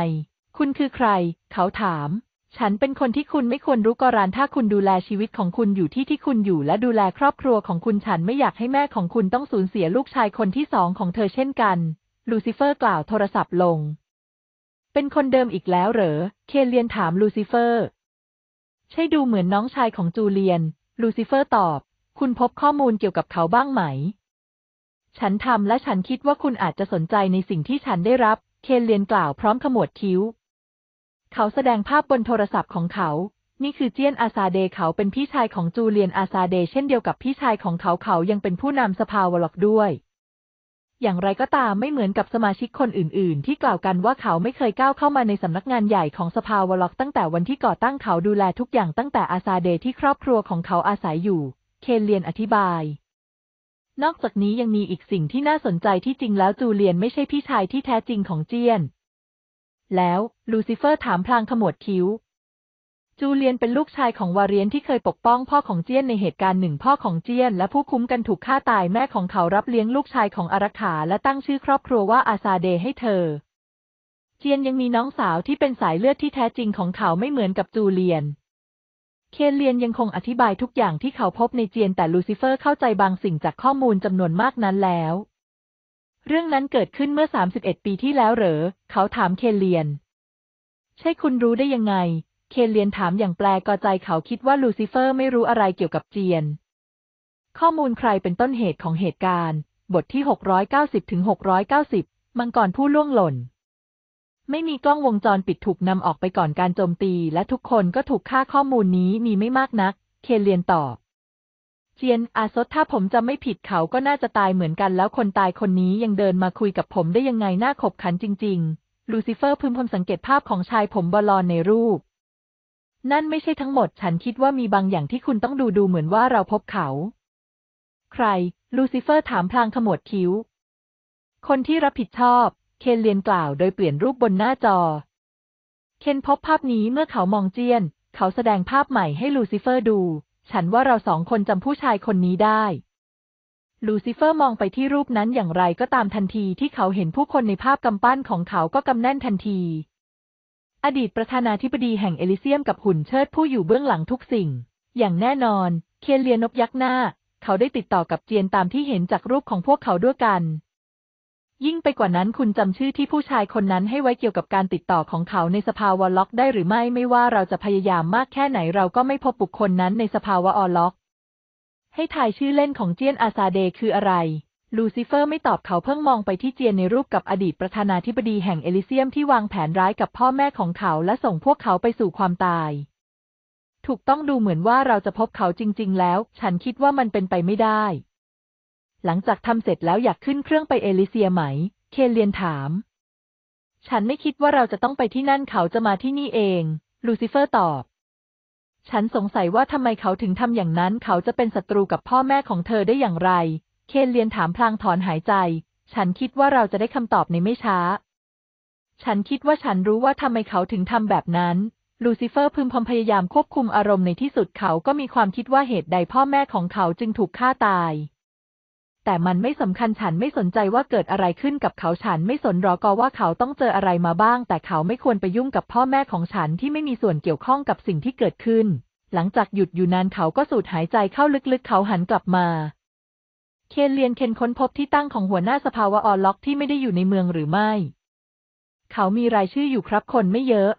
คุณคือใคร เขาถาม ฉันเป็นคนที่คุณไม่ควรรู้กรานถ้าคุณดูแลชีวิตของคุณอยู่ที่ที่คุณอยู่ และดูแลครอบครัวของคุณฉันไม่อยากให้แม่ของคุณต้องสูญเสียลูกชายคนที่สองของเธอเช่นกัน ลูซิเฟอร์กล่าวโทรศัพท์ลง เป็นคนเดิมอีกแล้วเหรอเคเลียนถามลูซิเฟอร์ ใช่ดูเหมือนน้องชายของจูเลียน ลูซิเฟอร์ตอบ คุณพบข้อมูลเกี่ยวกับเขาบ้างไหม ฉันทำและฉันคิดว่าคุณอาจจะสนใจในสิ่งที่ฉันได้รับเคนเลียนกล่าวพร้อมขมวดคิ้ว เขาแสดงภาพบนโทรศัพท์ของเขา นี่คือเจียนอาซาเดเขาเป็นพี่ชายของจูเลียนอาซาเด เช่นเดียวกับพี่ชายของเขาเขายังเป็นผู้นำสภาวล็อกด้วย อย่างไรก็ตามไม่เหมือนกับสมาชิกคนอื่นๆ ที่กล่าวกันว่าเขาไม่เคยก้าวเข้ามาในสำนักงานใหญ่ของสภาวล็อกตั้งแต่วันที่ก่อตั้งเขาดูแลทุกอย่างตั้งแต่อาซาเดที่ครอบครัวของเขาอาศัยอยู่ เคนเลียนอธิบายนอกจากนี้ยังมีอีกสิ่งที่น่าสนใจที่จริงแล้วจูเลียนไม่ใช่พี่ชายที่แท้จริงของเจียน แล้วลูซิเฟอร์ถามพลางขมวดคิ้ว จูเลียนเป็นลูกชายของวาเรียน ที่เคยปกป้องพ่อของเจียนในเหตุการณ์หนึ่งพ่อของเจียน และผู้คุ้มกันถูกฆ่าตายแม่ของเขารับเลี้ยงลูกชายของอารักขาและตั้งชื่อครอบครัวว่าอาซาเดให้เธอ เจียนยังมีน้องสาวที่เป็นสายเลือดที่แท้จริงของเขาไม่เหมือนกับจูเลียนเคเลียนยังคงอธิบายทุกอย่างที่เขาพบในเจียน แต่ลูซิเฟอร์เข้าใจบางสิ่งจากข้อมูลจำนวนมากนั้นแล้ว เรื่องนั้นเกิดขึ้นเมื่อ 31 ปีที่แล้วเหรอ เขาถามเคเลียน ใช่คุณรู้ได้ยังไง เคเลียนถามอย่างแปลกใจเขาคิดว่าลูซิเฟอร์ ไม่รู้อะไรเกี่ยวกับเจียน ข้อมูลใครเป็นต้นเหตุของเหตุการณ์ บทที่ 690 ถึง 690มังกรผู้ล่วงหล่นไม่มีกล้องวงจรปิดถูกนำออกไปก่อนการโจมตี และทุกคนก็ถูกฆ่าข้อมูลนี้มีไม่มากนัก เคเลียนตอบเจียน อาซดถ้าผมจะไม่ผิดเขาก็น่าจะตายเหมือนกัน แล้วคนตายคนนี้ยังเดินมาคุยกับผมได้ยังไงน่าขบขันจริงๆ ลูซิเฟอร์พึมพำสังเกตภาพของชายผมบอลอนในรูป นั่นไม่ใช่ทั้งหมดฉันคิดว่ามีบางอย่างที่คุณต้องดูดูเหมือนว่าเราพบเขา ใคร ลูซิเฟอร์ถามพลางขมวดคิ้ว คนที่รับผิดชอบเคนเลียนกล่าวโดยเปลี่ยนรูปบนหน้าจอ เคนพบภาพนี้เมื่อเขามองเจียน เขาแสดงภาพใหม่ให้ลูซิเฟอร์ดู ฉันว่าเราสองคนจำผู้ชายคนนี้ได้ ลูซิเฟอร์มองไปที่รูปนั้นอย่างไรก็ตามทันทีที่เขาเห็นผู้คนในภาพกำปั้นของเขาก็กำแน่นทันที อดีตประธานาธิบดีแห่งเอลิเซียมกับหุ่นเชิดผู้อยู่เบื้องหลังทุกสิ่ง อย่างแน่นอนเคนเลียนนบยักหน้า เขาได้ติดต่อกับเจียนตามที่เห็นจากรูปของพวกเขาด้วยกันยิ่งไปกว่านั้นคุณจำชื่อที่ผู้ชายคนนั้นให้ไว้เกี่ยวกับการติดต่อของเขาในสภาวะล็อกได้หรือไม่ ไม่ว่าเราจะพยายามมากแค่ไหนเราก็ไม่พบบุคคลนั้นในสภาวะออล็อก ให้ทายชื่อเล่นของเจียนอาซาเดคืออะไรลูซิเฟอร์ไม่ตอบเขาเพิ่งมองไปที่เจียนในรูปกับอดีตประธานาธิบดีแห่งเอลิเซียมที่วางแผนร้ายกับพ่อแม่ของเขาและส่งพวกเขาไปสู่ความตาย ถูกต้องดูเหมือนว่าเราจะพบเขาจริงๆ แล้ว ฉันคิดว่ามันเป็นไปไม่ได้หลังจากทำเสร็จแล้วอยากขึ้นเครื่องไปเอลิเซียไหม เคเลียนถาม ฉันไม่คิดว่าเราจะต้องไปที่นั่นเขาจะมาที่นี่เอง ลูซิเฟอร์ตอบ ฉันสงสัยว่าทำไมเขาถึงทำอย่างนั้นเขาจะเป็นศัตรูกับพ่อแม่ของเธอได้อย่างไร เคเลียนถามพลางถอนหายใจ ฉันคิดว่าเราจะได้คำตอบในไม่ช้า ฉันคิดว่าฉันรู้ว่าทำไมเขาถึงทำแบบนั้น ลูซิเฟอร์พึมพำพยายามควบคุมอารมณ์ในที่สุดเขาก็มีความคิดว่าเหตุใดพ่อแม่ของเขาจึงถูกฆ่าตายแต่มันไม่สำคัญฉันไม่สนใจว่าเกิดอะไรขึ้นกับเขาฉันไม่สนรอกว่าเขาต้องเจออะไรมาบ้าง แต่เขาไม่ควรไปยุ่งกับพ่อแม่ของฉันที่ไม่มีส่วนเกี่ยวข้องกับสิ่งที่เกิดขึ้น หลังจากหยุดอยู่นานเขาก็สูดหายใจเข้าลึกๆเขาหันกลับมาเคนเลียนเคนค้นพบที่ตั้งของหัวหน้าสภาวะออลล็อกที่ไม่ได้อยู่ในเมืองหรือไม่ เขามีรายชื่ออยู่ครับคนไม่เยอะ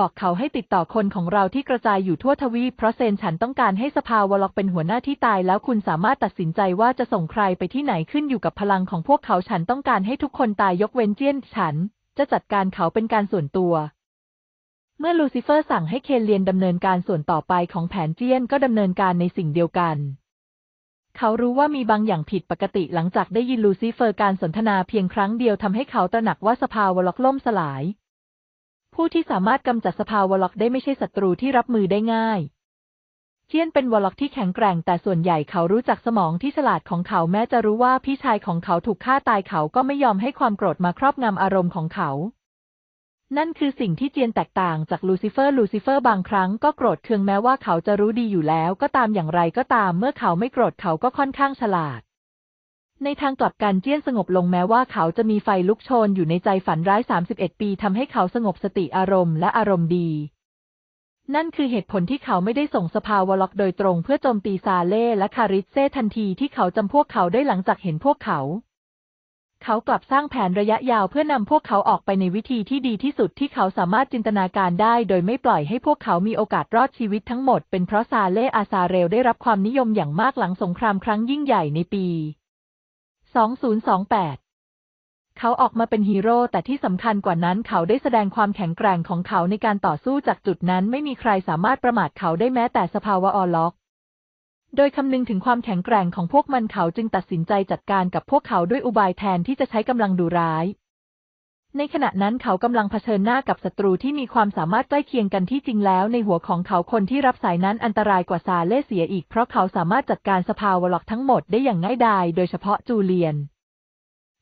บอกเขาให้ติดต่อคนของเราที่กระจายอยู่ทั่วทวีปเพราะเซนฉันต้องการให้สภาวล็อกเป็นหัวหน้าที่ตาย แล้วคุณสามารถตัดสินใจว่าจะส่งใครไปที่ไหนขึ้นอยู่กับพลังของพวกเขาฉันต้องการให้ทุกคนตายยกเว้นเจี้ยนฉัน จะจัดการเขาเป็นการส่วนตัว เมื่อลูซิเฟอร์สั่งให้เคนเลียนดำเนินการส่วนต่อไปของแผนเจี้ยนก็ดำเนินการในสิ่งเดียวกัน เขารู้ว่ามีบางอย่างผิดปกติ หลังจากได้ยินลูซิเฟอร์ การสนทนาเพียงครั้งเดียวทำให้เขาตระหนักว่าสภาวล็อกล่มสลายผู้ที่สามารถกำจัดสภาวล็อกได้ไม่ใช่ศัตรูที่รับมือได้ง่ายเทียนเป็นวอล็อกที่แข็งแกร่ง แต่ส่วนใหญ่เขารู้จักสมองที่ฉลาดของเขา แม้จะรู้ว่าพี่ชายของเขาถูกฆ่าตายเขาก็ไม่ยอมให้ความโกรธมาครอบงำอารมณ์ของเขา นั่นคือสิ่งที่เจียนแตกต่าง จากลูซิเฟอร์ ลูซิเฟอร์บางครั้งก็โกรธเคืองแม้ว่าเขาจะรู้ดีอยู่แล้ว ก็ตามอย่างไรก็ตาม เมื่อเขาไม่โกรธเขาก็ค่อนข้างฉลาดในทางกลับกันเจี้ยนสงบลงแม้ว่าเขาจะมีไฟลุกโชนอยู่ในใจฝันร้าย 31 ปีทำให้เขาสงบสติอารมณ์และอารมณ์ดี นั่นคือเหตุผลที่เขาไม่ได้ส่งสภาวล็อกโดยตรงเพื่อโจมตีซาเล่และคาริเซ่ทันทีที่เขาจำพวกเขาได้หลังจากเห็นพวกเขา เขากลับสร้างแผนระยะยาวเพื่อนำพวกเขาออกไปในวิธีที่ดีที่สุดที่เขาสามารถจินตนาการได้ โดยไม่ปล่อยให้พวกเขามีโอกาสรอดชีวิตทั้งหมดเป็นเพราะซาเล่อาซาเรลได้ รับความนิยมอย่างมากหลังสงครามครั้งยิ่งใหญ่ในปี2028 เขาออกมาเป็นฮีโร่ แต่ที่สำคัญกว่านั้น เขาได้แสดงความแข็งแกร่งของเขาในการต่อสู้จากจุดนั้นไม่มีใครสามารถประมาทเขาได้แม้แต่สภาวะออล็อก โดยคำนึงถึงความแข็งแกร่งของพวกมันเขาจึงตัดสินใจจัดการกับพวกเขาด้วยอุบายแทนที่จะใช้กำลังดูร้ายในขณะนั้นเขากำลังเผชิญหน้ากับศัตรูที่มีความสามารถใกล้เคียงกันที่จริงแล้ว ในหัวของเขาคนที่รับสายนั้นอันตรายกว่าซาเลเสียอีก เพราะเขาสามารถจัดการสภาวะล็อกทั้งหมดได้อย่างง่ายดายโดยเฉพาะจูเลียน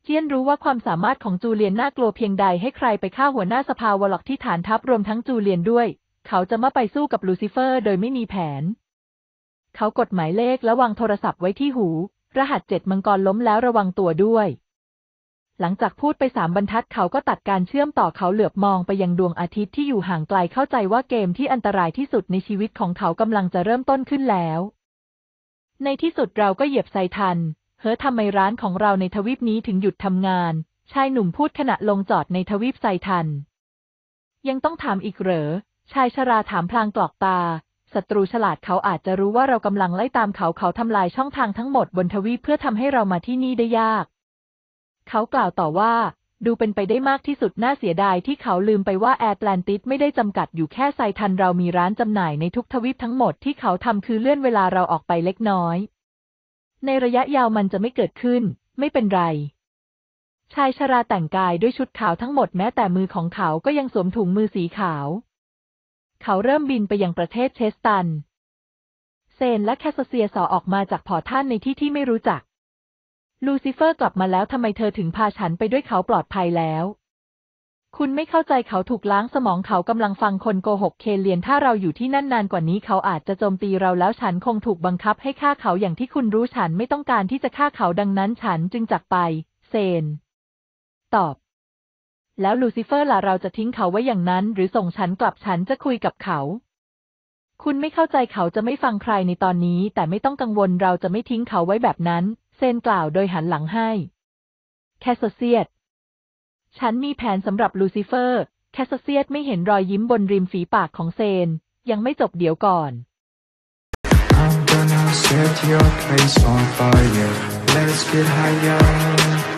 เจียนรู้ว่าความสามารถของจูเลียนน่ากลัวเพียงใด ให้ใครไปฆ่าหัวหน้าสภาวะล็อกที่ฐานทัพรวมทั้งจูเลียนด้วย เขาจะมาไปสู้กับลูซิเฟอร์ โดยไม่มีแผน เขากดหมายเลขและวางโทรศัพท์ไว้ที่หู รหัสเจ็ดมังกรล้มแล้วระวังตัวด้วยหลังจากพูดไปสามบรรทัดเขาก็ตัดการเชื่อมต่อเขาเหลือบมองไปยังดวงอาทิตย์ที่อยู่ห่างไกลเข้าใจว่าเกมที่อันตรายที่สุดในชีวิตของเขากำลังจะเริ่มต้นขึ้นแล้ว ในที่สุดเราก็เหยียบไซทันเฮ้อทำไมร้านของเราในทวีปนี้ถึงหยุดทำงาน ชายหนุ่มพูดขณะลงจอดในทวีปไซทัน ยังต้องถามอีกเหรอชายชราถามพลางกรอกตา ศัตรูฉลาดเขาอาจจะรู้ว่าเรากำลังไล่ตามเขาเขาทำลายช่องทางทั้งหมดบนทวีปเพื่อทำให้เรามาที่นี่ได้ยากเขากล่าวต่อว่าดูเป็นไปได้มากที่สุดน่าเสียดายที่เขาลืมไปว่าแอตแลนติสไม่ได้จำกัดอยู่แค่ไซทันเรามีร้านจำหน่ายในทุกทวีปทั้งหมดที่เขาทำคือเลื่อนเวลาเราออกไปเล็กน้อย ในระยะยาวมันจะไม่เกิดขึ้น ไม่เป็นไร ชายชราแต่งกายด้วยชุดขาวทั้งหมดแม้แต่มือของเขาก็ยังสวมถุงมือสีขาว เขาเริ่มบินไปยังประเทศเชสตัน เซนและแคสเซียสอออกมาจากพอท่านในที่ที่ไม่รู้จักลูซิเฟอร์กลับมาแล้วทำไมเธอถึงพาฉันไปด้วยเขาปลอดภัยแล้ว คุณไม่เข้าใจเขาถูกล้างสมองเขากำลังฟังคนโกหกเคเลียนถ้าเราอยู่ที่นั่นนานกว่านี้เขาอาจจะโจมตีเราแล้วฉันคงถูกบังคับให้ฆ่าเขาอย่างที่คุณรู้ฉันไม่ต้องการที่จะฆ่าเขาดังนั้นฉันจึงจากไป เซน ตอบ แล้วลูซิเฟอร์ล่ะเราจะทิ้งเขาไว้อย่างนั้น หรือส่งฉันกลับฉันจะคุยกับเขา คุณไม่เข้าใจเขาจะไม่ฟังใครในตอนนี้ แต่ไม่ต้องกังวลเราจะไม่ทิ้งเขาไว้แบบนั้นเซนกล่าวโดยหันหลังให้ แคสเซียตฉันมีแผนสำหรับลูซิเฟอร์ แคสเซียตไม่เห็นรอยยิ้มบนริมฝีปากของเซน ยังไม่จบเดี๋ยวก่อน set your place on fire. Let's get higher.